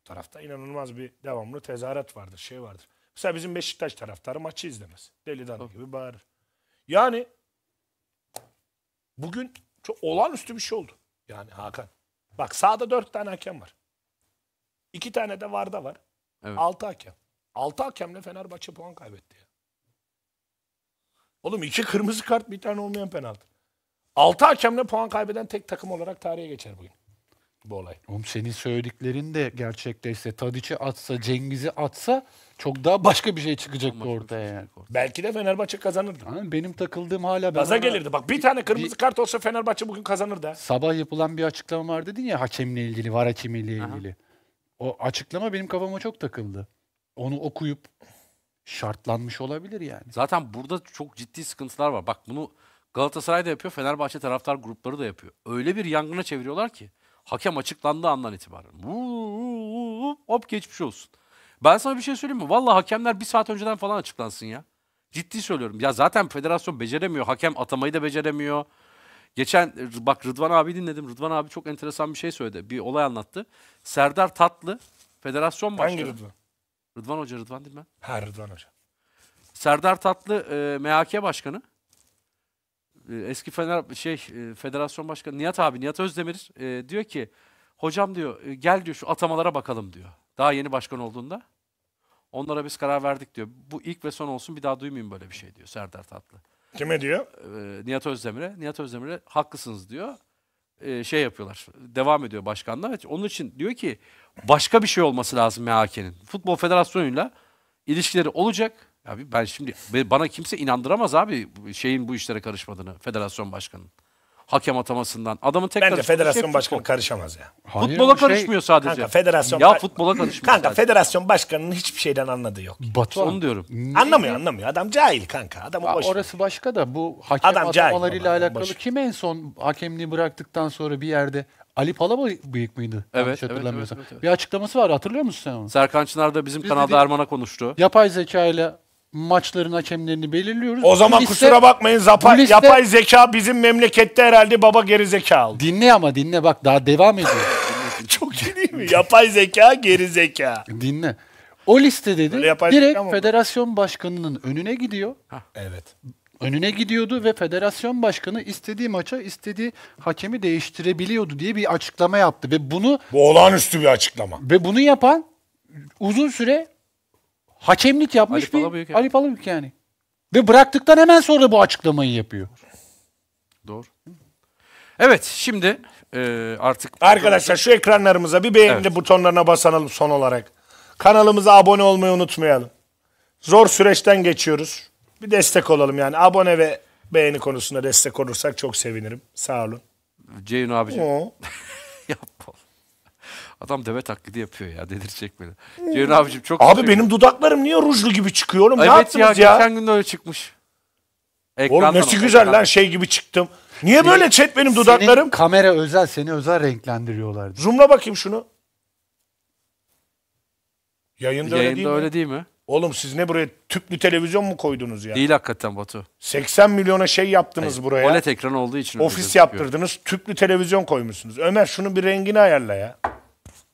O tarafta inanılmaz bir devamlı tezahürat vardır, şey vardır. Mesela bizim Beşiktaş taraftarı maçı izlemez. Deli dana gibi bağırır. Yani bugün çok olağanüstü bir şey oldu. Yani Hakan. Bak sağda dört tane hakem var. İki tane de Varda var. Evet. Altı hakem. Altı hakemle Fenerbahçe puan kaybetti ya. Oğlum iki kırmızı kart bir tane olmayan penaltı. Altı hakemle puan kaybeden tek takım olarak tarihe geçer bugün bu olay. Oğlum senin söylediklerin de gerçekleşse Tadiç'i atsa, Cengiz'i atsa çok daha başka bir şey çıkacaktı Ama ortaya şey yani. Belki de Fenerbahçe kazanırdı. Ha, benim takıldığım hala ben Gaza gelirdi. Bak bir tane kırmızı bir, kart olsa Fenerbahçe bugün kazanırdı. Sabah yapılan bir açıklama var dedin ya hakemle ilgili, var hakemiyle ilgili. Aha. O açıklama benim kafama çok takıldı. Onu okuyup şartlanmış olabilir yani. Zaten burada çok ciddi sıkıntılar var. Bak bunu Galatasaray da yapıyor, Fenerbahçe taraftar grupları da yapıyor. Öyle bir yangına çeviriyorlar ki hakem açıklandığı andan itibaren. Hop geçmiş olsun. Ben sana bir şey söyleyeyim mi? Vallahi hakemler bir saat önceden falan açıklansın ya. Ciddi söylüyorum. Ya zaten federasyon beceremiyor. Hakem atamayı da beceremiyor. Geçen e, bak Rıdvan abi dinledim. Rıdvan abi çok enteresan bir şey söyledi. Bir olay anlattı. Serdar Tatlı federasyon başkanı. Hangi Rıdvan? Rıdvan Hoca, Rıdvan Dilmen. Ha Rıdvan Hoca. Serdar Tatlı e, MHK başkanı. E, eski Fener şey e, federasyon başkanı Nihat abi, Nihat Özdemir e, diyor ki hocam diyor e, gel diyor şu atamalara bakalım diyor. Daha yeni başkan olduğunda. Onlara biz karar verdik diyor. Bu ilk ve son olsun bir daha duymayayım böyle bir şey diyor Serdar Tatlı. Kime diyor? E, Nihat Özdemir'e. Nihat Özdemir'e haklısınız diyor. E, şey yapıyorlar. Devam ediyor başkanla. Onun için diyor ki başka bir şey olması lazım MHK'nin. Futbol Federasyonu'yla ilişkileri olacak. Abi ben şimdi bana kimse inandıramaz abi şeyin bu işlere karışmadığını federasyon başkanının hakem atamasından. Adamın tek Bence federasyon şey, başkanı karışamaz ya. Hayır, futbola şey, karışmıyor sadece. Kanka federasyon ya futbola karışmıyor. Kanka sadece. federasyon başkanının hiçbir şeyden anladığı yok. Batu onu diyorum. Niye? Anlamıyor anlamıyor. Adam cahil kanka. adam ya boş. Orası başka da bu hakem Adam atamalarıyla cahil. alakalı boş. kim en son hakemliği bıraktıktan sonra bir yerde Ali Palabıyık mıydı? Evet, Evet, evet, evet, evet. Bir açıklaması var hatırlıyor musun sen onu? Serkan Çınar da bizim Biz kanalda Erman'a konuştu. Yapay zeka ile maçların hakemlerini belirliyoruz. O zaman liste, kusura bakmayın zapa, liste, yapay zeka bizim memlekette herhalde baba geri zekalı. Dinle ama dinle bak daha devam ediyor. [LAUGHS] Çok iyi değil mi? Yapay zeka geri zeka. Dinle. O liste dedi direkt federasyon başkanının önüne gidiyor. Ha Evet. Önüne gidiyordu ve federasyon başkanı istediği maça istediği hakemi değiştirebiliyordu diye bir açıklama yaptı ve bunu Bu olağanüstü bir açıklama. Ve bunu yapan uzun süre Hakemlik yapmış Ali bir Palabıyık Ali Palabıyık yani. Ve bıraktıktan hemen sonra bu açıklamayı yapıyor. Doğru. Evet şimdi e, artık... Arkadaşlar şu ekranlarımıza bir beğeni evet. butonlarına basalım son olarak. Kanalımıza abone olmayı unutmayalım. Zor süreçten geçiyoruz. Bir destek olalım yani. Abone ve beğeni konusunda destek olursak çok sevinirim. Sağ olun. Ceyhun abiciğim. [LAUGHS] Yapma. Adam deve taklidi yapıyor ya delirecek beni. Hmm. Ceren abicim çok... Abi güzel. benim dudaklarım niye rujlu gibi çıkıyor oğlum? Evet ne yaptınız ya, ya? geçen gün de öyle çıkmış. Ekrandan oğlum nasıl güzel ekrandan. lan şey gibi çıktım. Niye senin, böyle chat benim dudaklarım? Senin kamera özel seni özel renklendiriyorlar. Zoomla bakayım şunu. Yayında, Yayında öyle değil öyle mi? değil mi? Oğlum siz ne buraya tüplü televizyon mu koydunuz ya? Değil hakikaten Batu. 80 milyona şey yaptınız Hayır, buraya. OLED ekran olduğu için. Ofis yaptırdınız, tüplü televizyon koymuşsunuz. Ömer şunun bir rengini ayarla ya.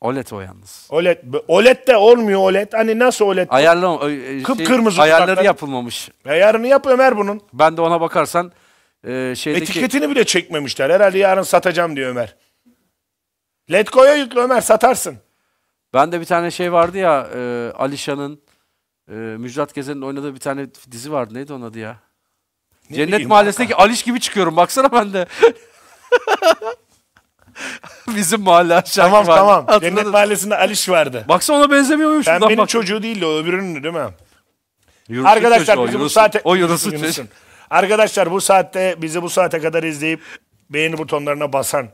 OLED o yalnız. OLED. OLED de olmuyor OLED. Hani nasıl OLED? Ayarlı, e, şey, Kıpkırmızı ayarları dudaklar. yapılmamış. E, ayarını yap Ömer bunun. Ben de ona bakarsan e, şeydeki... Etiketini bile çekmemişler. Herhalde yarın satacağım diyor Ömer. Letgo'ya yükle Ömer satarsın. Ben de bir tane şey vardı ya e, Alişan'ın e, Müjdat Gezen'in oynadığı bir tane dizi vardı. Neydi onun adı ya? Ne Cennet Mahallesi'ndeki Aliş gibi çıkıyorum. Baksana ben de. [LAUGHS] [LAUGHS] Bizim mahalle aşağı Tamam mahalle. tamam. Hatırladın. Cennet Mahallesi'nde Aliş vardı. Baksana ona benzemiyor muyum? Ben Şundan benim bak. çocuğu değildi o öbürünün değil mi? Yunus'un çocuğu, Arkadaşlar bizi bu Yunus'un- saate... O Yunus'un Arkadaşlar bu saatte bizi bu saate kadar izleyip beğeni butonlarına basan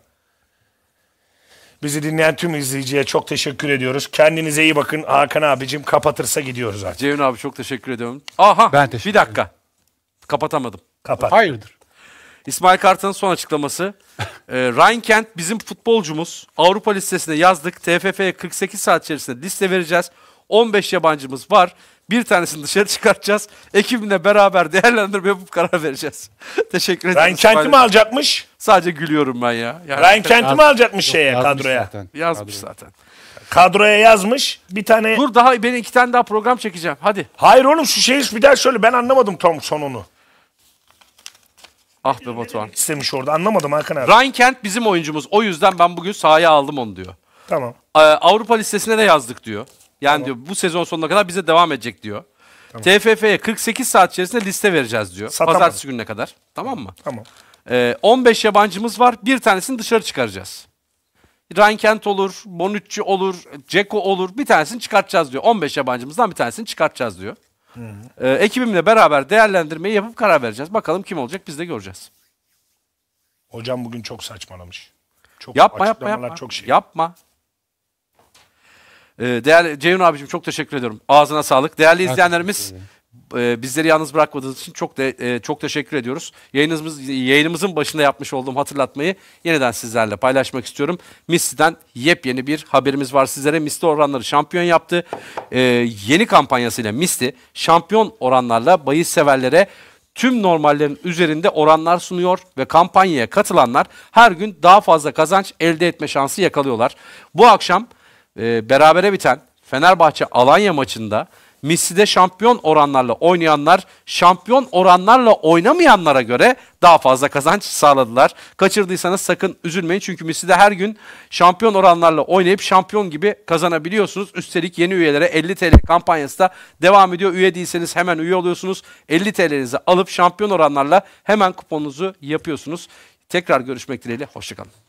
bizi dinleyen tüm izleyiciye çok teşekkür ediyoruz. Kendinize iyi bakın. Hakan abicim kapatırsa gidiyoruz artık. Ceyhun abi çok teşekkür ediyorum. Aha Ben teşekkür bir dakika. Kapatamadım. Kapat. Hayırdır? İsmail Kartal'ın son açıklaması. [LAUGHS] e, ee, Ryan Kent bizim futbolcumuz. Avrupa listesine yazdık. TFF'ye 48 saat içerisinde liste vereceğiz. 15 yabancımız var. Bir tanesini dışarı [LAUGHS] çıkartacağız. Ekibimle beraber değerlendirme yapıp karar vereceğiz. [LAUGHS] Teşekkür ederim. Ryan Kent'i mi alacakmış? Sadece gülüyorum ben ya. Yani Ryan Kent'i mi alacakmış şeye yazmış kadroya? Zaten. Yazmış Kadro. zaten. Kadroya yazmış. Bir tane... Dur daha ben iki tane daha program çekeceğim. Hadi. Hayır oğlum şu şey bir daha şöyle ben anlamadım Tom sonunu. Ah be Batuhan. İstemiş orada anlamadım Hakan abi. Ryan Kent bizim oyuncumuz. O yüzden ben bugün sahaya aldım onu diyor. Tamam. Ee, Avrupa listesine de yazdık diyor. Yani Tamam. diyor bu sezon sonuna kadar bize devam edecek diyor. TFF'ye 48 saat içerisinde liste vereceğiz diyor. Satamadım. Pazartesi gününe kadar. Tamam mı? Tamam. Ee, 15 yabancımız var. Bir tanesini dışarı çıkaracağız. Ryan Kent olur, Bonucci olur, Ceko olur. Bir tanesini çıkartacağız diyor. 15 yabancımızdan bir tanesini çıkartacağız diyor. Ee, ekibimle beraber değerlendirmeyi yapıp karar vereceğiz. Bakalım kim olacak biz de göreceğiz. Hocam bugün çok saçmalamış. Çok yapma yapma yapma. Çok şey. Yapma. Ee, değerli Ceyhun abicim çok teşekkür ediyorum. Ağzına sağlık. Değerli izleyenlerimiz e, bizleri yalnız bırakmadığınız için çok de, e, çok teşekkür ediyoruz. Yayınımız yayınımızın başında yapmış olduğum hatırlatmayı yeniden sizlerle paylaşmak istiyorum. Misli'den yepyeni bir haberimiz var sizlere. Misli oranları şampiyon yaptı. E, yeni kampanyasıyla Misli şampiyon oranlarla bahis severlere tüm normallerin üzerinde oranlar sunuyor ve kampanyaya katılanlar her gün daha fazla kazanç elde etme şansı yakalıyorlar. Bu akşam berabere biten Fenerbahçe Alanya maçında Misli'de şampiyon oranlarla oynayanlar şampiyon oranlarla oynamayanlara göre daha fazla kazanç sağladılar. Kaçırdıysanız sakın üzülmeyin çünkü Misli'de her gün şampiyon oranlarla oynayıp şampiyon gibi kazanabiliyorsunuz. Üstelik yeni üyelere 50 TL kampanyası da devam ediyor. Üye değilseniz hemen üye oluyorsunuz. 50 TL'nizi alıp şampiyon oranlarla hemen kuponunuzu yapıyorsunuz. Tekrar görüşmek dileğiyle. Hoşçakalın.